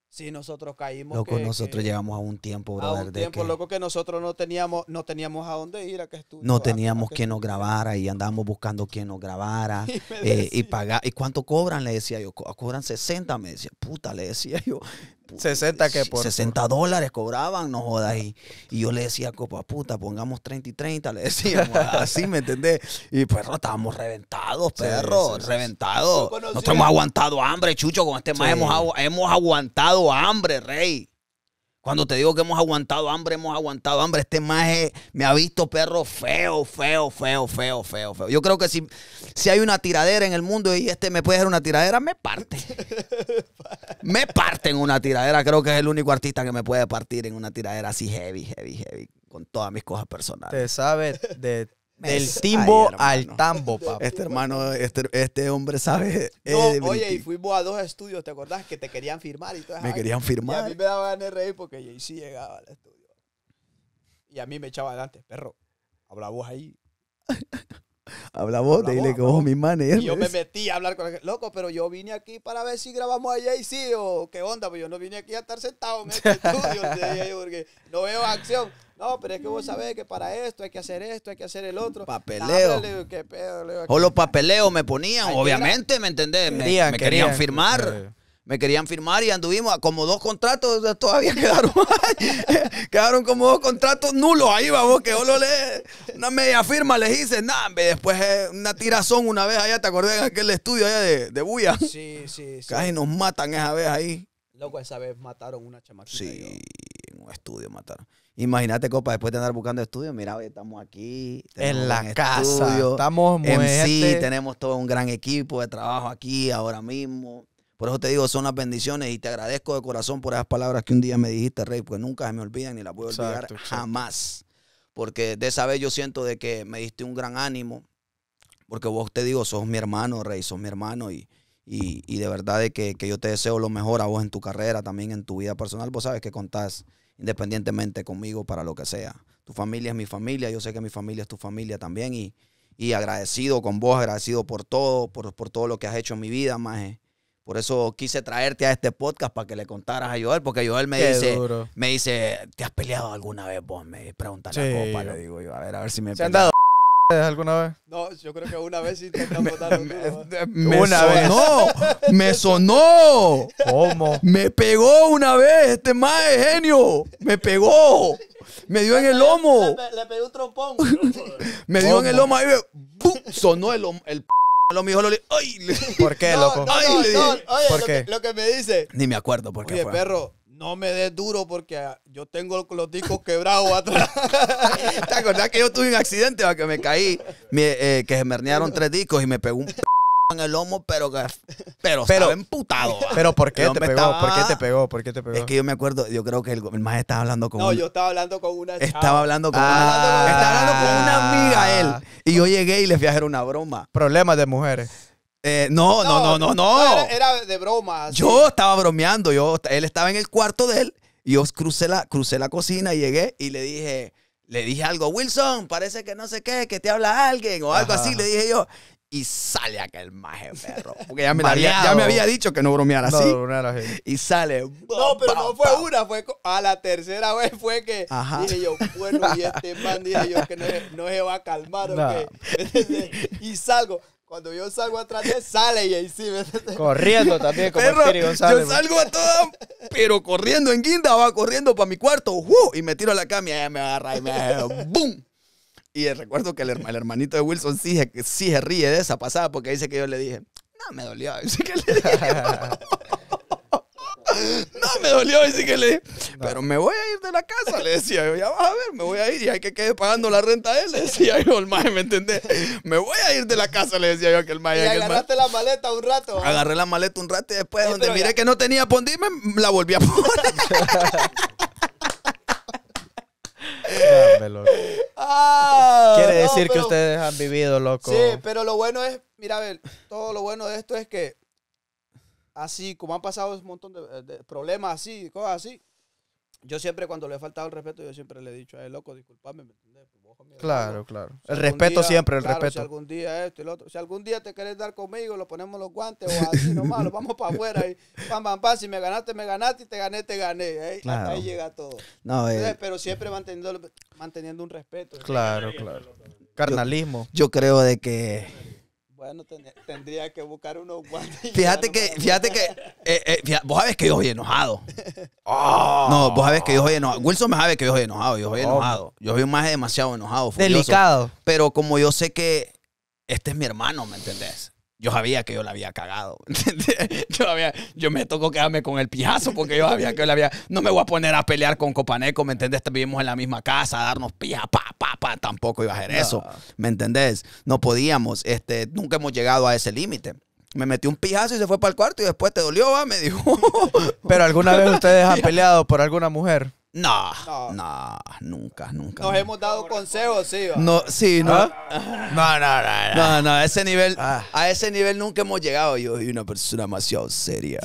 si nosotros caímos. Loco, nosotros llegamos a un tiempo, brother. A un tiempo, loco, que nosotros no teníamos, no teníamos a dónde ir a que No teníamos quien nos grabara y andábamos buscando quien nos grabara. Y, eh, pagar. ¿Y cuánto cobran? Le decía yo, cobran 60. Me decía, puta, le decía yo. 60 que por 60 dólares cobraban, no jodas. Y, y, yo le decía, copa puta, pongamos 30 y 30, le decíamos, así, ¿me entendés? Y perro, estábamos reventados, perro, reventados. Nosotros hemos aguantado hambre, Chucho, con este más hemos, hemos aguantado hambre, rey. Cuando te digo que hemos aguantado hambre, hemos aguantado hambre. Este maje me ha visto perro feo, feo, feo, feo, feo, feo. Yo creo que si, si hay una tiradera en el mundo y este me puede hacer una tiradera, me parte. me parte en una tiradera. Creo que es el único artista que me puede partir en una tiradera así heavy, heavy, heavy. Con todas mis cosas personales. Te sabes de del timbo al tambo, papá. Este hermano, este, este hombre sabe. oye, y fuimos a dos estudios, ¿te acordás? Que te querían firmar y todo Me querían firmar. Y a mí me daba ganas porque JC llegaba al estudio. Y a mí me echaba adelante, perro. Habla vos ahí. habla vos, habla dile que vos mi manager. Y yo me pues. metí a hablar con el loco, pero yo vine aquí para ver si grabamos a JC o qué onda, pues yo no vine aquí a estar sentado en este estudio, porque no veo acción. No, pero es que vos sabés que para esto hay que hacer esto, hay que hacer el otro. Papeleo. o los papeleos me ponían, obviamente, ¿me entendés? Me, querían, firmar. me querían firmar y anduvimos como dos contratos, todavía quedaron quedaron como dos contratos nulos ahí, vamos, que lo le, una media firma les hice, nada, después eh, una tirazón una vez allá, ¿te acordás de aquel estudio allá de, de Buya? Sí, sí, sí. Casi nos matan esa vez ahí. Loco, esa vez mataron una chamaquita. Sí, en un estudio mataron. Imagínate, Copa, después de andar buscando estudios, mira, hoy estamos aquí. En la casa. estamos en sí, tenemos todo un gran equipo de trabajo aquí ahora mismo. Por eso te digo, son las bendiciones y te agradezco de corazón por esas palabras que un día me dijiste, Rey, porque nunca se me olvidan ni las voy a olvidar jamás. Porque de esa vez yo siento de que me diste un gran ánimo, porque vos te digo, sos mi hermano, Rey, sos mi hermano y, y, de verdad de que, que, yo te deseo lo mejor a vos en tu carrera, también en tu vida personal. Vos sabes que contás independientemente conmigo para lo que sea. Tu familia es mi familia, yo sé que mi familia es tu familia también y, y agradecido con vos, agradecido por todo, por, por todo lo que has hecho en mi vida, Maje. Por eso quise traerte a este podcast para que le contaras a Joel, porque Joel me dice, me dice, ¿te has peleado alguna vez vos? Me pregunta la copa, le digo yo, a ver, a ver si me he alguna vez? No, yo creo que una vez sí te un una vez. No, me sonó. ¿Cómo? Me pegó una vez este mae genio. Me pegó. Me dio en el lomo. Le, pedí un trompón. me dio en el lomo ahí. ¡Bum! Sonó el lomo. El lo mijo lo ¡Ay! ¿Por qué, loco? Oye, ¿Por lo, qué? Que, lo que me dice. Ni me acuerdo por qué. Oye, perro, no me des duro porque ah, yo tengo los discos quebrados atrás. ¿Te acordás que yo tuve un accidente que me caí? Eh, que me mernearon tres discos y me pegó un p en el lomo, pero que, pero, pero estaba emputado. Pero ¿por qué, te pegó? ¿por qué te pegó? Es que yo me acuerdo, yo creo que el, más estaba hablando con No, yo estaba hablando con una chava. Estaba hablando con, una, ah. estaba hablando con una amiga él. Y yo llegué y les fui a hacer una broma. Problemas de mujeres no, no, no, no, no. Era, de broma. Yo estaba bromeando. Yo, él estaba en el cuarto de él. Y yo crucé la, crucé la cocina, llegué y le dije, le dije algo, Wilson, parece que no sé qué, que te habla alguien o algo así, le dije yo. Y sale aquel maje, perro. Porque ya me, había, dicho que no bromeara así. Y sale. No, pero no fue una, fue a la tercera vez fue que dije yo, bueno, y este man dije yo que no, se va a calmar. y salgo. Cuando yo salgo atrás de sale y ahí sí. Corriendo también, como Perro, González. Yo salgo a todo, pero corriendo en guinda, va corriendo para mi cuarto, ¡uh! y me tiro a la cama y me agarra y me ¡Bum! Y recuerdo que el, hermanito de Wilson sí, sí se ríe de esa pasada porque dice que yo le dije, no, me dolió. Dice que le dije, No, me dolió. Así que le pero me voy a ir de la casa, le decía yo. Ya vas a ver, me voy a ir y hay que quede pagando la renta a él, le decía yo, el ¿me entendés? Me voy a ir de la casa, le decía yo a aquel maje. Y agarraste la maleta un rato. Agarré la maleta un rato y después, donde miré que no tenía pondime la volví a poner. Ah, Quiere decir que ustedes han vivido, loco. Sí, pero lo bueno es, mira, a ver, todo lo bueno de esto es que así, como han pasado un montón eh, de, problemas así, cosas así, yo siempre cuando le he faltado el respeto, yo siempre le he dicho, él, loco, disculpame, ¿me pues, claro, claro. el respeto siempre, el respeto. Si algún día esto y otro. Si algún día te querés dar conmigo, lo ponemos los guantes o así nomás, lo vamos para afuera y pam, pam, pam. Si me ganaste, me ganaste y te gané, te gané. ahí llega todo. No, eh, pero siempre manteniendo, manteniendo un respeto. Claro, claro. Carnalismo. yo creo de que bueno, tendría que buscar unos guantes. Fíjate que, fíjate que, eh, eh, vos sabés que yo soy enojado. Ah. No, vos sabés que yo soy enojado. Wilson me sabe que yo soy enojado, yo soy oh. enojado. Yo soy un demasiado enojado. Delicado. Pero como yo sé que este es mi hermano, ¿me entendés? yo sabía que yo la había cagado. yo, yo me tocó quedarme con el pijazo porque yo sabía que yo la había. No me voy a poner a pelear con Copaneco, ¿me entendés? Vivimos en la misma casa, a darnos pija, pa, pa, pa. Tampoco iba a hacer eso, ¿me entendés? No podíamos. Este, nunca hemos llegado a ese límite. Me metí un pijazo y se fue para el cuarto y después te dolió, va, me dijo. Pero alguna vez ustedes han peleado por alguna mujer. No, no, nunca, nunca. Nos hemos dado consejos, sí. No, sí, ¿Ah? no. No, no, no, no. No, a ese nivel, ah. a ese nivel nunca hemos llegado. Yo soy una persona demasiado seria.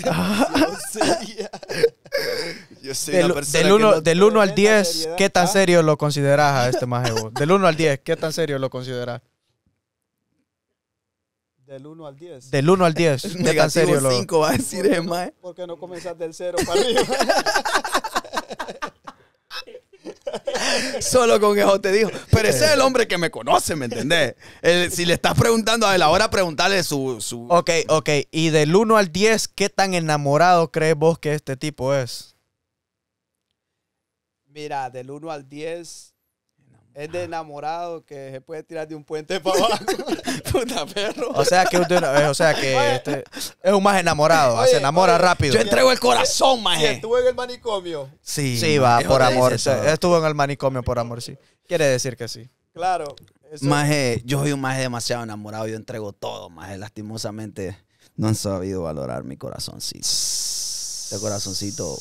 Yo soy del, persona del 1 al 10, ¿ah? este ¿qué tan serio lo consideras a este Majebo? Del 1 al 10, ¿qué tan serio lo consideras? Del 1 al 10. Del 1 al 10. ¿Qué tan 5 va a decir es eh, más. ¿Por qué no comenzas del 0 para mí? Solo con eso te digo. Pero ese es el hombre que me conoce, ¿me entendés? si le estás preguntando a él ahora, preguntarle su, su... Ok, ok. Y del 1 al 10, ¿qué tan enamorado crees vos que este tipo es? Mira, del 1 al 10, es de enamorado que se puede tirar de un puente para abajo. Puta perro. O sea que, o sea este es un más enamorado. se enamora rápido. Yo entrego el corazón, maje. Estuvo en el manicomio. Sí. Sí, va, por amor. Estuvo en el manicomio por amor, sí. Quiere decir que sí. Claro. Maje, yo soy un maje demasiado enamorado. Yo entrego todo, maje. Lastimosamente no han sabido valorar mi corazoncito. El este corazoncito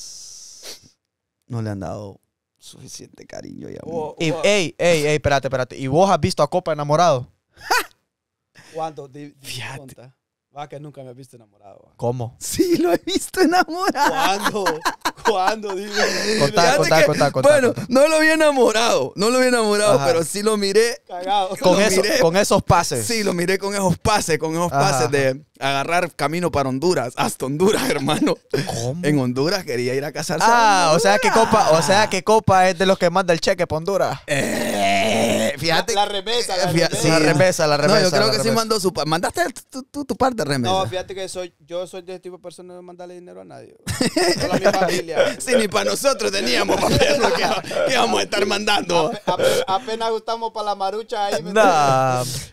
no le han dado suficiente cariño y amor. ey, ey, ey, espérate, espérate. ¿Y vos has visto a Copa enamorado? ¿Cuánto? Fíjate. Va, que nunca me he visto enamorado. ¿Cómo? Sí, lo he visto enamorado. ¿Cuándo? ¿Cuándo? Dime. Contá, contá, contá, Bueno, no lo había enamorado. No lo había enamorado, pero sí lo miré. Cagado. Con, esos pases. Sí, lo miré con esos pases, con esos pases de agarrar camino para Honduras, hasta Honduras, hermano. ¿Cómo? En Honduras quería ir a casarse. Ah, o sea que Copa, o sea que Copa es de los que manda el cheque para Honduras. Eh, la, remesa, la eh, remesa. la remesa, No, yo creo que sí mandó su parte. ¿Mandaste tu, tu, parte de remesa? No, fíjate que soy, yo soy de ese tipo de persona de no mandarle dinero a nadie. Solo a mi familia. Sí, ni para nosotros teníamos papel que íbamos a estar mandando. apenas gustamos para la marucha ahí.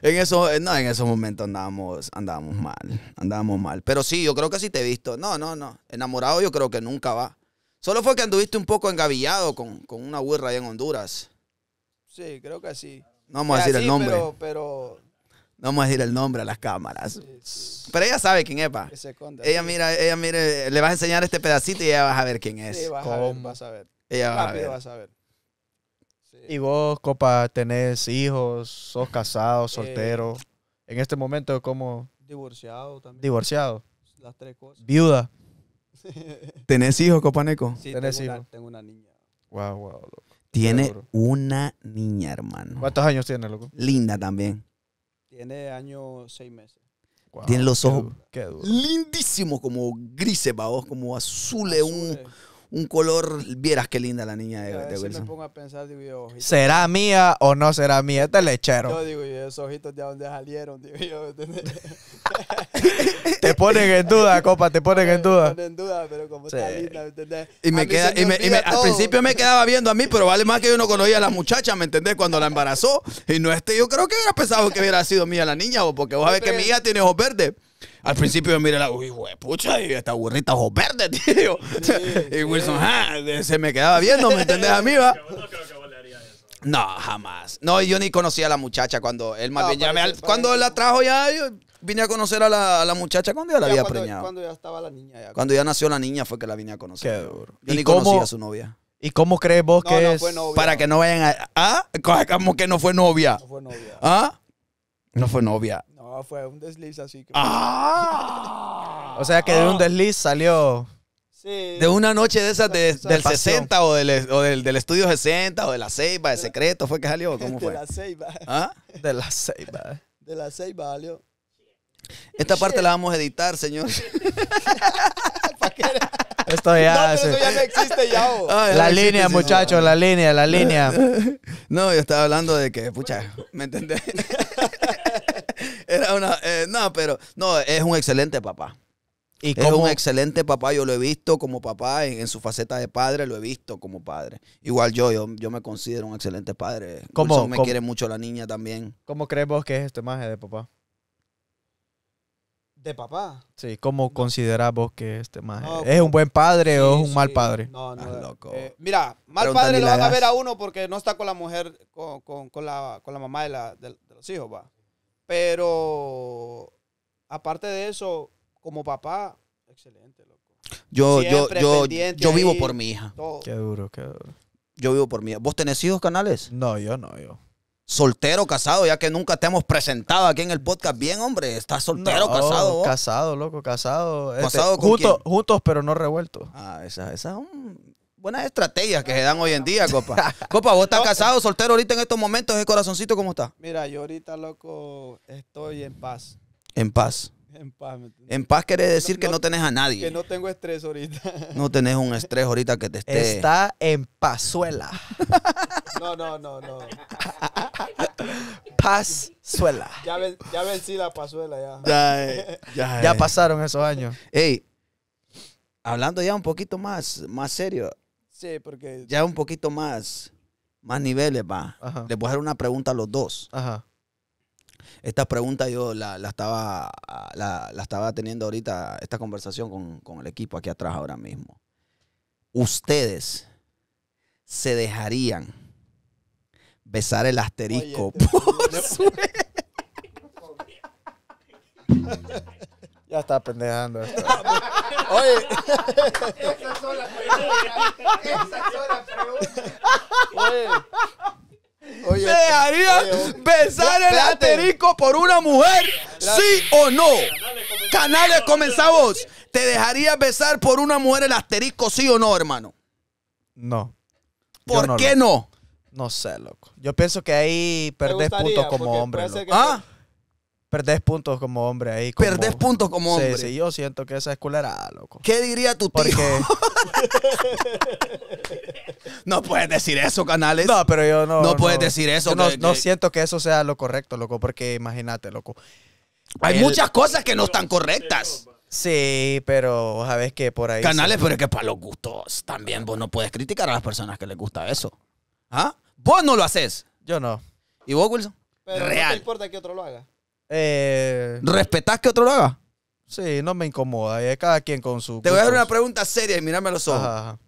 en eso, eh, no, en esos momentos andábamos, andábamos mal. Andábamos mal. Pero sí, yo creo que sí te he visto. No, no, no. Enamorado yo creo que nunca va. Solo fue que anduviste un poco engavillado con, con una burra ahí en Honduras. Sí, creo que sí. No vamos a decir el nombre. Pero, No vamos a decir el nombre a las cámaras. Pero ella sabe quién es, pa. ella mira, ella mire, le vas a enseñar este pedacito y ella vas a ver quién es. Sí, vas a ver, Ella va a saber. Y vos, Copa, tenés hijos, sos casado, eh, soltero. en este momento, ¿cómo? Divorciado también. Divorciado. Las tres cosas. Viuda. ¿Tenés hijos, Copaneco? Sí, hijos? tengo una niña. Wow, wow. Tiene una niña, hermano. ¿Cuántos años tiene, loco? Linda también. Tiene año seis meses. tiene los ojos lindísimos, como grises, como azules. Un, un color. Vieras qué linda la niña de, ¿Será mía o no será mía? Este lechero. Yo digo, ¿y esos ojitos de donde salieron, digo te ponen en duda, copa, te ponen en duda. en duda, pero como está entendés? Y me queda, y al principio me quedaba viendo a mí, pero vale más que yo no conocía a la muchacha, ¿me entendés? Cuando la embarazó. Y no este, yo creo que hubiera pensado que hubiera sido mía la niña, porque vos sabés que mi hija tiene ojos verdes. Al principio yo miré la, uy, pucha, y esta burrita ojos verde, tío. y Wilson, ah, se me quedaba viendo, ¿me entendés a mí, va? No, jamás. No, yo ni conocía a la muchacha cuando él más bien ya Cuando cuando la trajo ya yo vine a conocer a la, la muchacha cuando ya la había premiado. Cuando ya estaba la niña. Ya. Cuando ya nació la niña fue que la vine a conocer. Qué duro. Yo ni conocía a su novia. ¿Y cómo crees vos que es? para que no vayan a ah, como que no fue novia. No fue novia. ¿Ah? No fue novia fue un desliz así. Que... ¡Ah! o sea que de un desliz salió. Sí. De una noche de esas del 60 o del, estudio 60 o de la Ceiba, de secreto, ¿fue que salió? ¿Cómo fue? De la Ceiba. ¿Ah? De la Ceiba. De la Ceiba salió. Esta parte la vamos a editar, señor. Esto ya, ya no existe ya. Ah, la línea, muchachos, la línea, la línea. No, yo estaba hablando de que, pucha, ¿me entendés? Era una. Eh, no, pero. No, es un excelente papá. ¿Y es un excelente papá. Yo lo he visto como papá en, su faceta de padre, lo he visto como padre. Igual yo, yo, me considero un excelente padre. como me quiere mucho la niña también. ¿Cómo crees vos que es este imagen de papá? ¿De papá? Sí, ¿cómo consideras vos que este maje es un buen padre o es un mal padre? No, no. Eh, loco. mira, mal padre lo van a ver a uno porque no está con la mujer, con, con, con, la, con la, mamá de los hijos, va. Pero aparte de eso, como papá, excelente, loco. Yo, yo, yo, vivo por mi hija. Qué duro, qué duro. Yo vivo por mi hija. ¿Vos tenés hijos, Canales? No, yo no, yo. Soltero, casado, ya que nunca te hemos presentado aquí en el podcast. Bien, hombre, estás soltero, casado. Casado, loco, casado. ¿Casado este, con juntos, juntos, pero no revueltos. Ah, esa, esa es un buenas estrategias que se dan hoy en día, Copa. Copa, vos estás eh. casado, soltero ahorita en estos momentos, el corazoncito, ¿cómo está? Mira, yo ahorita, loco, estoy en paz. En paz. En paz. en paz quiere decir que no, tenés a nadie. Que no tengo estrés ahorita. No tenés un estrés ahorita que te esté. Está en pazuela. No, no, no, no. Pazuela. Ya, vencí la pazuela, ya. Ya, eh, ya, ya eh. pasaron esos años. Ey, hablando ya un poquito más, más serio, porque... Ya un poquito más, más niveles va. Les voy a hacer una pregunta a los dos. Esta pregunta yo la, estaba, la, estaba teniendo ahorita, esta conversación con, el equipo aquí atrás ahora mismo. ¿Ustedes se dejarían besar el asterisco por su... Ya está pendejando. Oye. Esas son las preguntas. Esas son las preguntas. Oye. ¿Te besar el asterisco por una mujer? ¿Sí o no? Canales, comenzamos. ¿Te dejarías besar por una mujer el asterisco, sí o no, hermano? No. ¿Por qué no? No sé, loco. Yo pienso que ahí perdés puto como hombre. Perdés puntos como hombre ahí. Perdés puntos como hombre. Sí, sí, yo siento que esa es culera, loco. ¿Qué diría tu tío? no puedes decir eso, Canales. No, pero yo no. No puedes decir eso. no, siento que eso sea lo correcto, loco, porque imagínate, loco. Hay muchas cosas que no están correctas. Sí, pero sabes que por ahí. Canales, pero es que para los gustos también vos no puedes criticar a las personas que les gusta eso. ¿Ah? Vos no lo haces. Yo no. ¿Y vos, Wilson? Real. no importa que otro lo haga. Eh, ¿Respetás que otro lo haga? Sí, no me incomoda. cada quien con su. Te voy a hacer una pregunta seria y mírame a los ojos.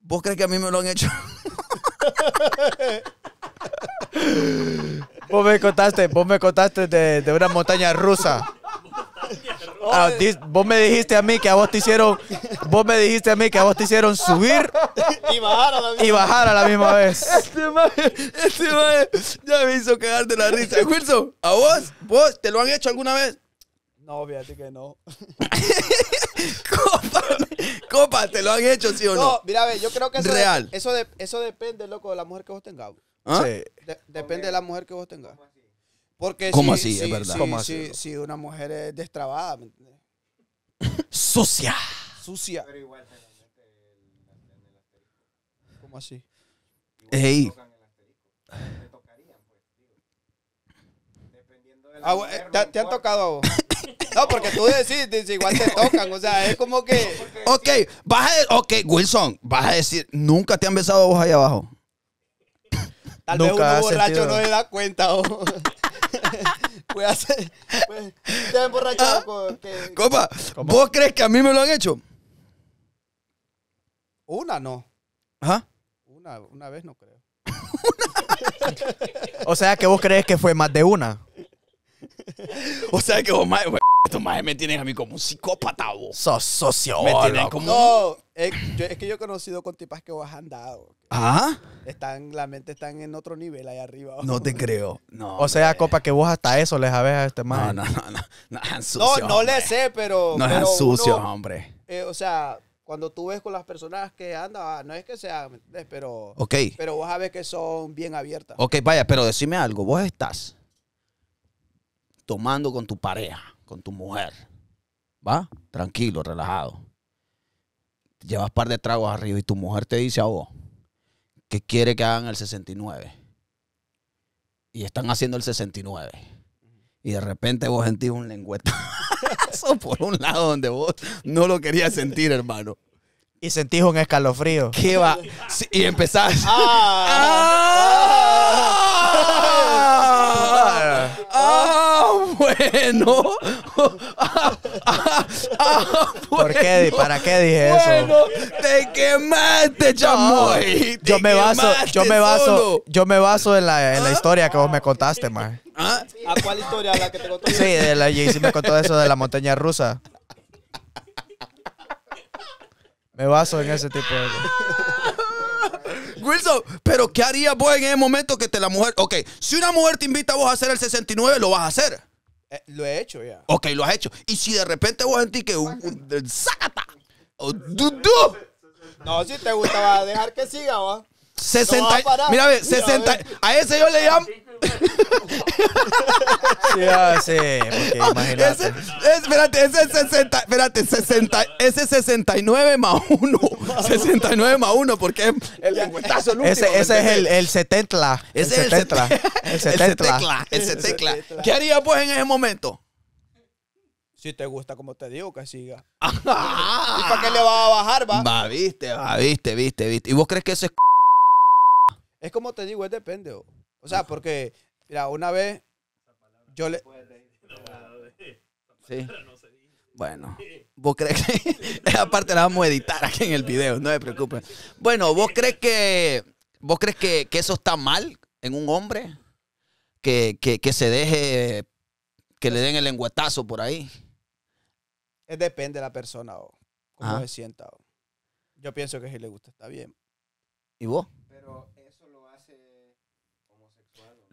¿Vos crees que a mí me lo han hecho? vos me contaste, vos me contaste de una montaña rusa. Ah, vos me dijiste a mí que a vos te hicieron, vos me dijiste a mí que a vos te hicieron subir y bajar a la misma, vez. Este, este ya me hizo cagar de la risa. Wilson, ¿a vos? ¿Vos te lo han hecho alguna vez? No, fíjate que no. copa, te lo han hecho, ¿sí o no? No, mira, yo creo que eso, eso, eso depende, loco, de la mujer que vos tengas. ¿Ah? depende de la mujer que vos tengas. Porque si, Si, es Si, una mujer es destrabada, ¿me entiendes? Sucia. Sucia. Pero igual ¿Cómo así? Ey. ¿te, ¿Te, han tocado vos? No, porque tú decís, igual te tocan. O sea, es como que. Ok, vas a, ok, Wilson, vas a decir, nunca te han besado vos ahí abajo. Tal vez un borracho no se da cuenta. vos. Pues a ¿Ah? Copa, ¿vos crees que a mí me lo han hecho? Una no. Ajá. Una, una vez no creo. o sea que vos crees que fue más de una. o sea que vos más. Estos majes me tienen a mí como un psicópata, vos. Sos socio. Me tienen como... No, eh, es, que yo he conocido con tipas que vos has andado. ¿Ah? Están, la mente están en otro nivel ahí arriba. No te creo. No, O sea, copa, que vos hasta eso les sabés a este man. No, no, no, no. No, No, no le sé, pero. No es tan sucio, hombre. Eh, o sea, cuando tú ves con las personas que andan, ah, no es que sean, pero. Ok. Pero vos sabes que son bien abiertas. Ok, vaya, pero decime algo. Vos estás tomando con tu pareja con tu mujer. ¿Va? Tranquilo, relajado. Llevas par de tragos arriba y tu mujer te dice a vos que quiere que hagan el 69. Y están haciendo el 69. Y de repente vos sentís un lengüetazo por un lado donde vos no lo querías sentir, hermano. Y sentís un escalofrío. que va? y empezás. Ah. Ah. bueno. ¿Por qué? ¿Para qué dije eso? Bueno, te quemaste, chamoy. yo me baso, yo me baso, yo me baso en la, ah. historia que vos me contaste, man. Ah. ¿A cuál historia? ¿La que te Sí, de la JC me contó eso de la montaña rusa. Me baso en ese tipo de Wilson, pero ¿qué harías vos en ese momento que te la mujer? Ok, si una mujer te invita a vos a hacer el 69, lo vas a hacer lo he hecho ya. Ok, lo has hecho. Y si de repente vos sentís que. un- No, si te gustaba dejar que siga, va. 60. mira, 60. A, ese yo le llamo. Sí, ah, sí porque ah, imagínate. Ese, espérate, ese es 60, espérate, 60, ese es 69 más 1. 69 más 1 porque el lengüetazo el último. Ese, ese es el, el setentla. Ese el es El setetla El setetla ¿Qué haría pues en ese momento? Si te gusta, como te digo, que siga. ¿Y para qué le va a bajar, va? Va, viste, va, viste, viste, viste. ¿Y vos crees que eso es es como te digo, es depende. O, sea, porque, mira, una vez yo le... Sí. Bueno, vos crees que... Esa parte la vamos a editar aquí en el video, no te preocupes. Bueno, ¿vos crees que vos crees que, que eso está mal en un hombre? Que, que, se deje, que le den el lenguetazo por ahí. Es depende de la persona o cómo se sienta. Yo pienso que si le gusta está bien. ¿Y vos?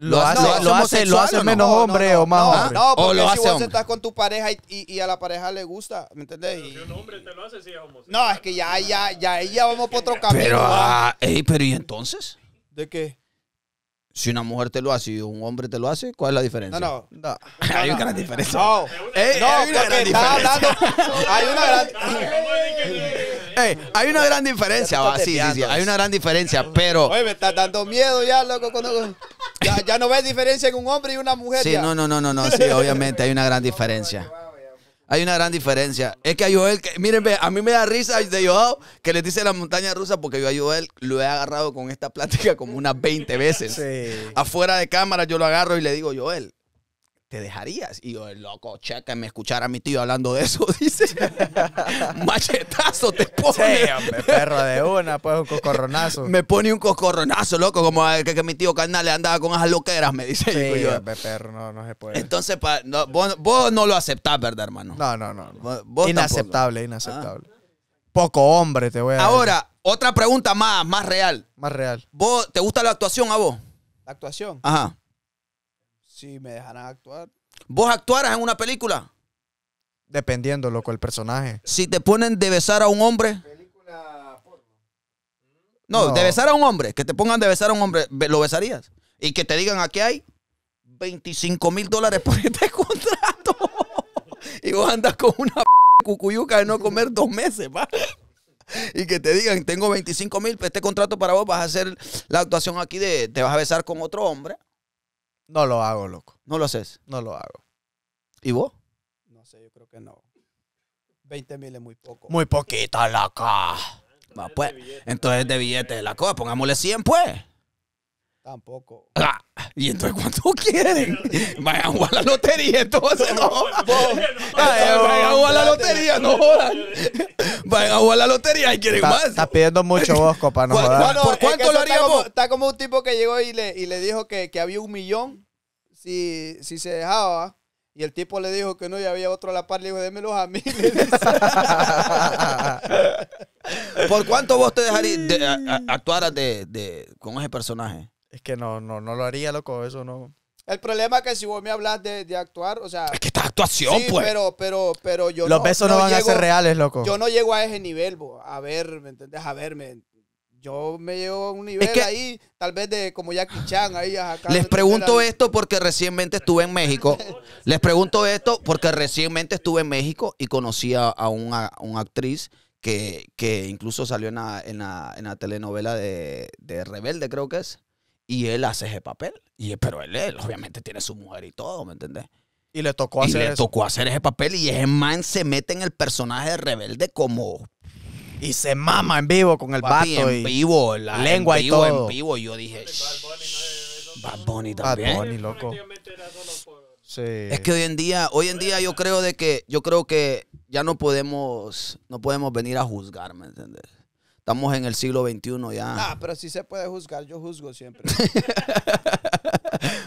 Lo, hace, lo, hace, menos hombre o más hombre. No, porque o lo si vos estás con tu pareja y, y, a la pareja le gusta, ¿me entendés? Si un hombre te lo hace, sí es homosexual. No, es que ya, ya, ya, vamos por otro camino. Pero, ah, pero ¿y entonces? ¿De qué? Si una mujer te lo hace y un hombre te lo hace, ¿cuál es la diferencia? No, no. hay una gran diferencia. No, eh, no hay una gran diferencia. Hablando, hay una gran hay una gran diferencia, Sí, sí, sí, hay una gran diferencia, pero. Oye, me estás dando miedo ya, loco, cuando. Ya, ya no ves diferencia en un hombre y una mujer. Sí, no, no, no, no, no, sí, obviamente hay una gran diferencia. Hay una gran diferencia. Es que a Joel, que, miren, a mí me da risa de Joao que le dice la montaña rusa porque yo a Joel lo he agarrado con esta plática como unas 20 veces. Sí. Afuera de cámara yo lo agarro y le digo, Joel, te dejarías. Y yo, loco, checa, me escuchara mi tío hablando de eso, dice. Machetazo te pone. Sí, perro de una, pues un cocorronazo. me pone un cocorronazo, loco, como que, que mi tío Carnal le andaba con esas loqueras, me dice. Sí, yo, hombre, perro, no, no se puede. Entonces, vos, no lo aceptás, ¿verdad, hermano? No, no, no. inaceptable, inaceptable. Poco hombre, te voy a Ahora, otra pregunta más, más real. Más real. ¿Vos, ¿Te gusta la actuación a vos? ¿La actuación? Ajá. Si me dejarán actuar. ¿Vos actuarás en una película? Dependiendo, loco, el personaje. Si te ponen de besar a un hombre. Película No, de besar a un hombre. Que te pongan de besar a un hombre, ¿lo besarías? Y que te digan, aquí hay 25 mil dólares por este contrato. y vos andas con una p cucuyuca de no comer dos meses, va y que te digan, tengo 25 mil, este contrato para vos, vas a hacer la actuación aquí de, te vas a besar con otro hombre no lo hago, loco. ¿No lo haces? No lo hago. ¿Y vos? No sé, yo creo que no. 20 mil es muy poco. Muy poquita, loco. Va, pues. Entonces, de billete, de la cosa, pongámosle 100, pues. Tampoco. ¿Y entonces cuánto quieren? Vayan a jugar la lotería, entonces no. Vayan a jugar la lotería, no jodan van a la lotería y quieren está, más. Estás pidiendo mucho vos, copa, no, ¿Por cuánto lo haríamos? Está como, está como, un tipo que llegó y le, y le dijo que, que, había un millón si, si se dejaba. Y el tipo le dijo que no y había otro a la par. Le dijo, démelos a mí. ¿Por cuánto vos te dejarías de, actuar de, de, con ese personaje? Es que no, no, no lo haría, loco. Eso no. El problema es que si vos me hablas de, actuar, o sea. Es que esta actuación, pues. Pero, pero, pero yo Los besos no, van a ser reales, loco. Yo no llego a ese nivel, bo, a ver, ¿me entendés? A verme. Yo me llevo a un nivel ahí, tal vez de como Jackie Chan, ahí acá. Les pregunto esto porque recientemente estuve en México. les pregunto esto porque recientemente estuve en México y conocí a, una, actriz que, incluso salió en la, telenovela de, de Rebelde, creo que es. Y él hace ese papel. Y, pero él, obviamente tiene su mujer y todo, ¿me entendés? Y le tocó hacer tocó hacer ese papel y ese man se mete en el personaje rebelde como y se mama en vivo con el vato y en vivo, la lengua y todo. En vivo yo dije, Bad Bunny también. Bad loco. Es que hoy en día, hoy en día yo creo de que yo creo que ya no podemos no podemos venir a juzgar, ¿me entiendes? Estamos en el siglo XXI ya. Ah, pero si se puede juzgar, yo juzgo siempre.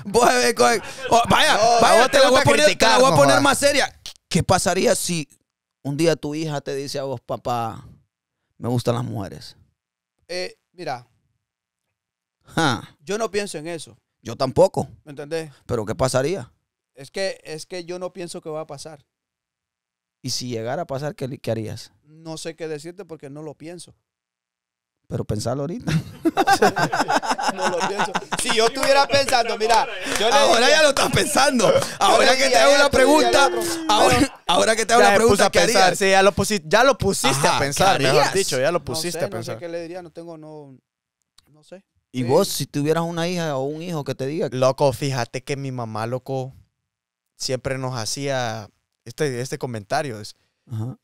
vaya, vaya te, la voy a poner, más seria. ¿Qué pasaría si un día tu hija te dice a vos, papá, me gustan las mujeres? Eh, mira, yo no pienso en eso. Yo tampoco. ¿Me entendés? Pero ¿qué pasaría? Es que, es que yo no pienso que va a pasar. ¿Y si llegara a pasar, qué, qué harías? No sé qué decirte porque no lo pienso. Pero pensarlo ahorita. no lo pienso. Si yo estuviera pensando, mira, ahora ya lo estás pensando. Ahora que te hago una pregunta, ahora, que te hago la pregunta, Sí, ya lo pusiste, ya lo pusiste a ah, pensar, mejor dicho, ya lo pusiste a pensar. No sé qué le diría, no tengo, no, no sé. Y vos, si tuvieras una hija o un hijo que te diga. Loco, fíjate que mi mamá, loco, siempre nos hacía este, este comentario.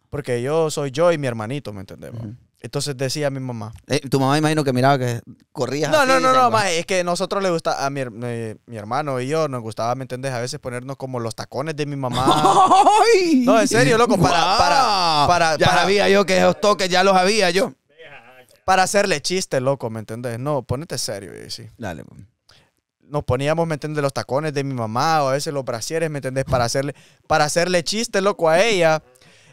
Porque yo soy yo y mi hermanito, ¿me entendemos? Entonces decía mi mamá. Eh, tu mamá imagino que miraba que corría. No, no, no, no, es que nosotros le gusta a eh, mi, hermano y yo nos gustaba, ¿me entendés? A veces ponernos como los tacones de mi mamá. ¡Ay! No, en serio, loco, para para para ya para, había yo que esos toques ya los había yo. Para hacerle chiste, loco, ¿me entendés? No, ponete serio, sí. Dale. Man. Pues. Nos poníamos, ¿me entiendes?, Los tacones de mi mamá o a veces los brasieres, ¿me entendés? Para hacerle para hacerle chiste, loco, a ella.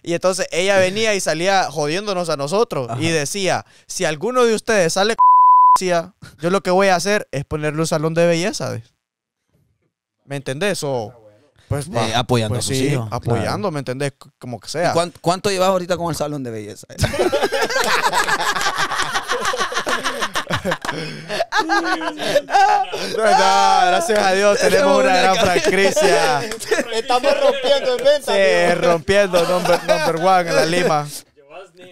Y entonces ella venía y salía jodiéndonos a nosotros y decía, si alguno de ustedes sale yo lo que voy a hacer es ponerle un salón de belleza. ¿Me entendés? O, pues, eh, apoyando pues sí, Apoyando, ¿me entendés? Como que sea. Cuánto, ¿Cuánto llevas ahorita con el salón de belleza? No, gracias a Dios tenemos una gran franquicia. Estamos rompiendo en venta. Sí, rompiendo number, one en la Lima.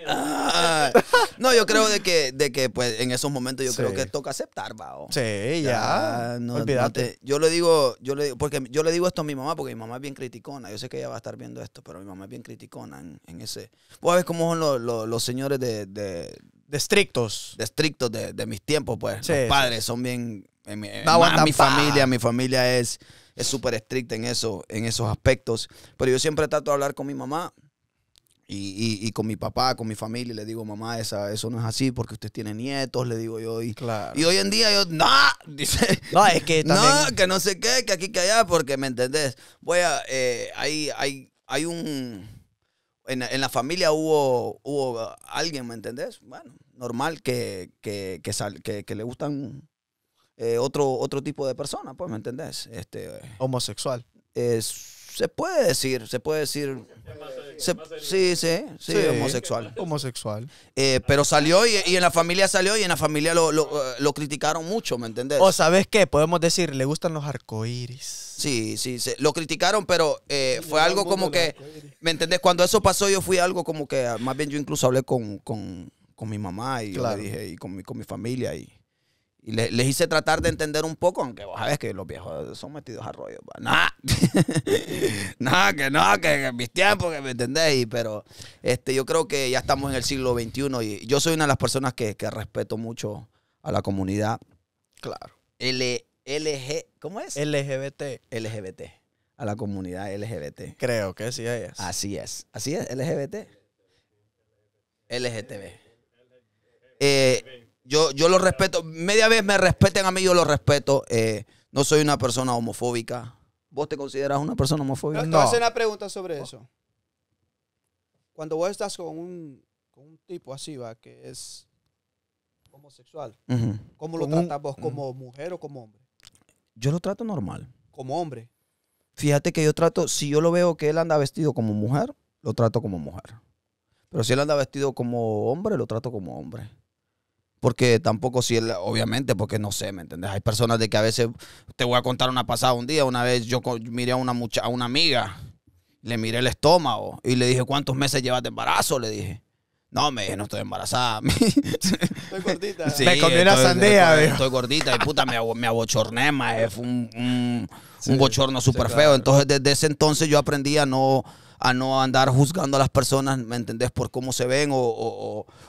Ah, no, yo creo de que, de que pues, en esos momentos yo creo que toca aceptar, vago Sí, ya. olvídate yo le digo, yo le porque yo le digo esto a mi mamá, porque mi mamá es bien criticona. Yo sé que ella va a estar viendo esto, pero mi mamá es bien criticona en, ese. Vos sabés cómo son los, los, los señores de, de, de estrictos. De estrictos de, mis tiempos, pues. Sí, padres son bien. En mi, familia, mi familia es súper estricta en, eso, en esos aspectos. Pero yo siempre trato de hablar con mi mamá y, con mi papá, con mi familia. Y le digo, mamá, esa, eso no es así porque usted tiene nietos, le digo yo. Y, claro. y hoy en día yo, no, dice. No, es que No, que no sé qué, que aquí, que allá, porque, ¿me entendés? Voy a. Eh, hay, hay un en, en, la familia hubo, hubo alguien, ¿me entendés? Bueno, normal que, que, que, le gustan eh, otro, otro tipo de personas, pues, ¿me entendés? Este, Homosexual. Es, se puede decir, se puede decir. sí, sí, sí, homosexual. Homosexual. Eh, pero salió y, en la familia salió y en la familia lo, eh, lo, criticaron mucho, ¿me entendés? O sabes qué, podemos decir, le gustan los arcoíris. Sí, sí, sí, lo criticaron, pero eh, fue algo como que, ¿me entendés? Cuando eso pasó yo fui algo como que, ah, más bien yo incluso hablé con, con, con mi mamá y le dije, y con mi, con mi familia y y les hice tratar de entender un poco, aunque vos sabés que los viejos son metidos a rollo. Nada. que no, que, en mis tiempos, que me entendéis. Pero este, yo creo que ya estamos en el siglo XXI y yo soy una de las personas que, respeto mucho a la comunidad. Claro. LG, ¿cómo es? LGBT. LGBT. A la comunidad LGBT. Creo que sí es. Así es. Así es, LGBT. LGTB. LGBT. Eh, yo, lo respeto. Media vez me respeten a mí, yo lo respeto. Eh, no soy una persona homofóbica. ¿Vos te consideras una persona homofóbica? No, una pregunta sobre eso. Cuando vos estás con un, con un tipo así, va, que es homosexual, ¿cómo lo tratas vos? ¿Como mujer o como hombre? Yo lo trato normal. ¿Como hombre? Fíjate que yo trato, si yo lo veo que él anda vestido como mujer, lo trato como mujer. Pero si él anda vestido como hombre, lo trato como hombre porque tampoco si él, obviamente, porque no sé, ¿me entendés? Hay personas de que a veces, te voy a contar una pasada un día, una vez yo miré a una, una amiga, le miré el estómago y le dije, ¿cuántos meses llevas de embarazo? Le dije. No, me dije, no estoy embarazada. estoy gordita. me comí una sandía. Estoy, estoy, gordita y puta, me, abochorné, más. Fue un, bochorno súper feo. Entonces, desde ese entonces yo aprendí a no a no andar juzgando a las personas, ¿me entendés? Por cómo se ven o,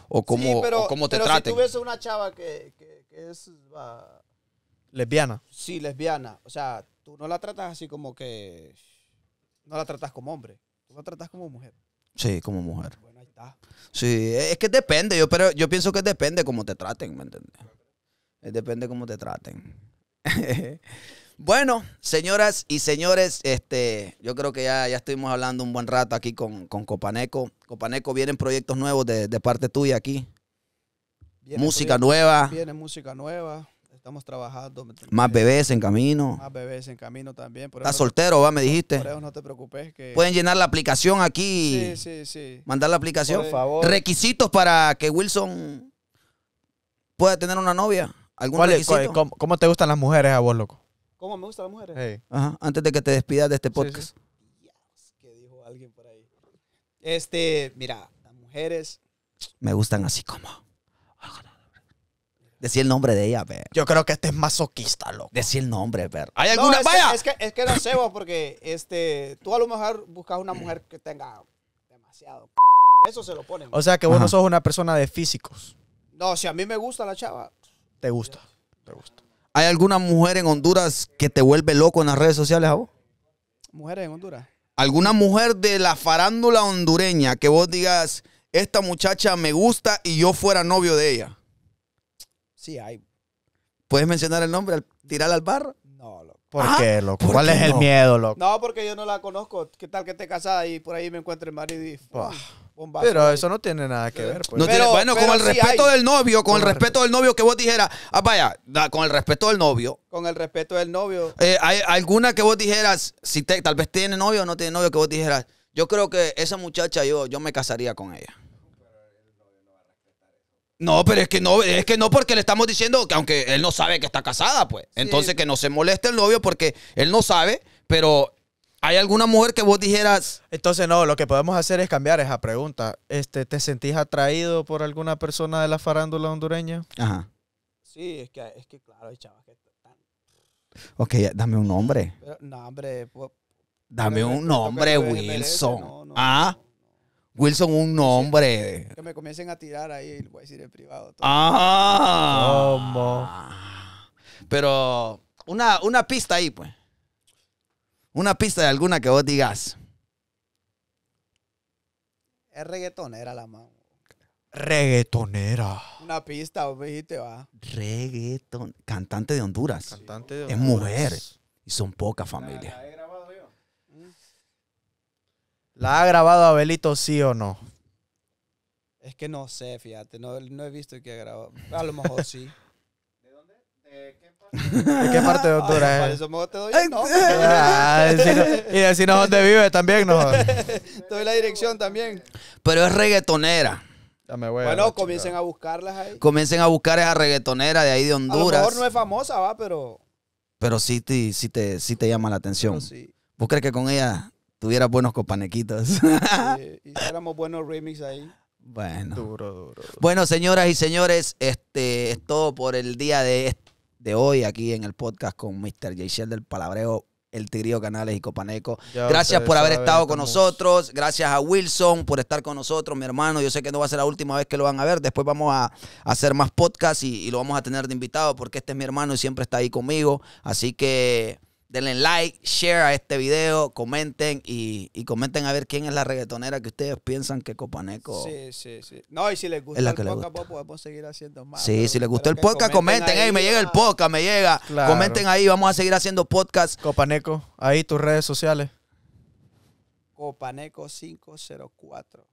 o, cómo, sí, pero, cómo te pero Si tuviese una chava que, es... lesbiana. Sí, lesbiana. O sea, tú no la tratas así como que... No la tratas como hombre, tú la tratas como mujer. Sí, como mujer. Bueno, Sí, es que depende, yo, pero yo pienso que depende cómo te traten, ¿me entiendes? Eh, depende cómo te traten. Bueno, señoras y señores, este, yo creo que ya, estuvimos hablando un buen rato aquí con, Copaneco. Copaneco, vienen proyectos nuevos de, parte tuya aquí. música nueva. Viene música nueva. Estamos trabajando. Más eh, bebés en camino. Más bebés en camino también. Está soltero, va, me dijiste. no te preocupes. Pueden llenar la aplicación aquí. Sí, sí, sí. Mandar la aplicación. Por favor. Requisitos para que Wilson pueda tener una novia. cómo, cómo, te gustan las mujeres a vos, loco? ¿Cómo me gustan las mujeres? Ajá, antes de que te despidas de este podcast. Sí, dijo alguien por ahí. Este, mira, las mujeres... Me gustan así como... Decir el nombre de ella, ver. Yo creo que este es masoquista, loco. Decir el nombre, ver. Hay alguna. vaya. es, que, es que no sé, porque este, tú a lo mejor buscas una mujer que tenga demasiado. Eso se lo ponen. O sea que vos no sos una persona de físicos. No, si a mí me gusta la chava. Te gusta. Te gusta. ¿Hay alguna mujer en Honduras que te vuelve loco en las redes sociales a vos? ¿Mujeres en Honduras? ¿Alguna mujer de la farándula hondureña que vos digas, esta muchacha me gusta y yo fuera novio de ella? Sí, hay. ¿Puedes mencionar el nombre? ¿Tirar al barro? No, ah, loco. ¿Por qué, loco? ¿Cuál es el miedo, loco? No, porque yo no la conozco. ¿Qué tal que esté casada y por ahí me encuentre el marido y... Pero eso no tiene nada que ver. bueno, ah, con el respeto del novio, con, el respeto, del novio que vos dijeras, ah, vaya, con el respeto del novio. Con el respeto del novio. hay alguna que vos dijeras, si tal vez tiene novio o no tiene novio, que vos dijeras, yo creo que esa muchacha yo, yo me casaría con ella. No, pero es que no, es que no porque le estamos diciendo que aunque él no sabe que está casada, pues. Entonces que no se moleste el novio porque él no sabe, pero ¿Hay alguna mujer que vos dijeras? Entonces, no, lo que podemos hacer es cambiar esa pregunta. Este, ¿Te sentís atraído por alguna persona de la farándula hondureña? Ajá. Sí, es que, es que claro, hay chavas que están. Ok, dame un nombre. no, hombre. dame un nombre, Wilson. ah. Wilson, un nombre. Que me comiencen a tirar ahí, el voy a decir en privado. Ah. Ajá. Pero una, una pista ahí, pues. Una pista de alguna que vos digas. Es reggaetonera la mano. Reggaetonera. Una pista, vos me dijiste, va. Reggaeton. Cantante de Honduras. Cantante de Honduras. Es mujer. Y son poca familia. Mm. La, ha grabado Abelito, sí o no? Es que no sé, fíjate. No, no he visto que ha grabado. A lo mejor sí. ¿De qué parte de Honduras es? Eso te doy el y decirnos dónde vive también. No. doy la dirección también. Pero es reggaetonera. Ya me voy bueno, comiencen a buscarlas ahí. Comiencen a buscar esa reggaetonera de ahí de Honduras. A lo mejor no es famosa, va, pero... Pero sí te, sí te, te llama la atención. Sí. ¿Vos crees que con ella tuvieras buenos copanequitos? Sí, hiciéramos buenos remix ahí. Bueno. Duro, duro, duro. Bueno, señoras y señores, este es todo por el día de este de hoy aquí en el podcast con Mr. Shell del Palabreo, el Tigrío Canales y Copaneco. gracias por haber estado con nosotros. Gracias a Wilson por estar con nosotros, mi hermano. Yo sé que no va a ser la última vez que lo van a ver. Después vamos a, hacer más podcasts y lo vamos a tener de invitado porque este es mi hermano y siempre está ahí conmigo. Así que Denle like, share a este video, comenten y, comenten a ver quién es la reggaetonera que ustedes piensan que Copaneco. Sí, sí, sí. No, y si les gusta el podcast, pues podemos seguir haciendo más. Sí, si les gustó el podcast, comenten, me llega el ah. podcast, me llega. Comenten ahí, vamos a seguir haciendo podcast. Copaneco, ahí tus redes sociales. Copaneco 504.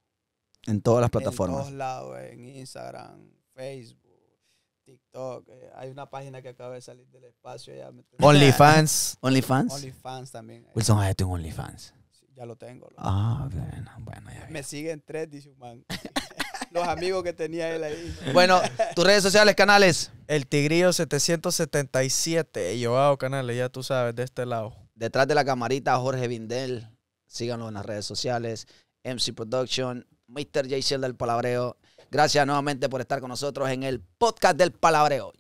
En todas las plataformas. En todos lados, en Instagram, Facebook. Eh, hay una página que acaba de salir del espacio. OnlyFans. OnlyFans. OnlyFans también. Wilson, ¿hay tu OnlyFans. ya lo tengo. Ah, bueno, bueno. Ya Me siguen tres, dice Los amigos que tenía él ahí. Bueno, tus redes sociales, canales. El Tigrillo 777. Yo hago canales, ya tú sabes, de este lado. Detrás de la camarita, Jorge Vindel. Síganlo en las redes sociales. MC Production, Mr. Jcel del Palabreo. Gracias nuevamente por estar con nosotros en el podcast del palabreo.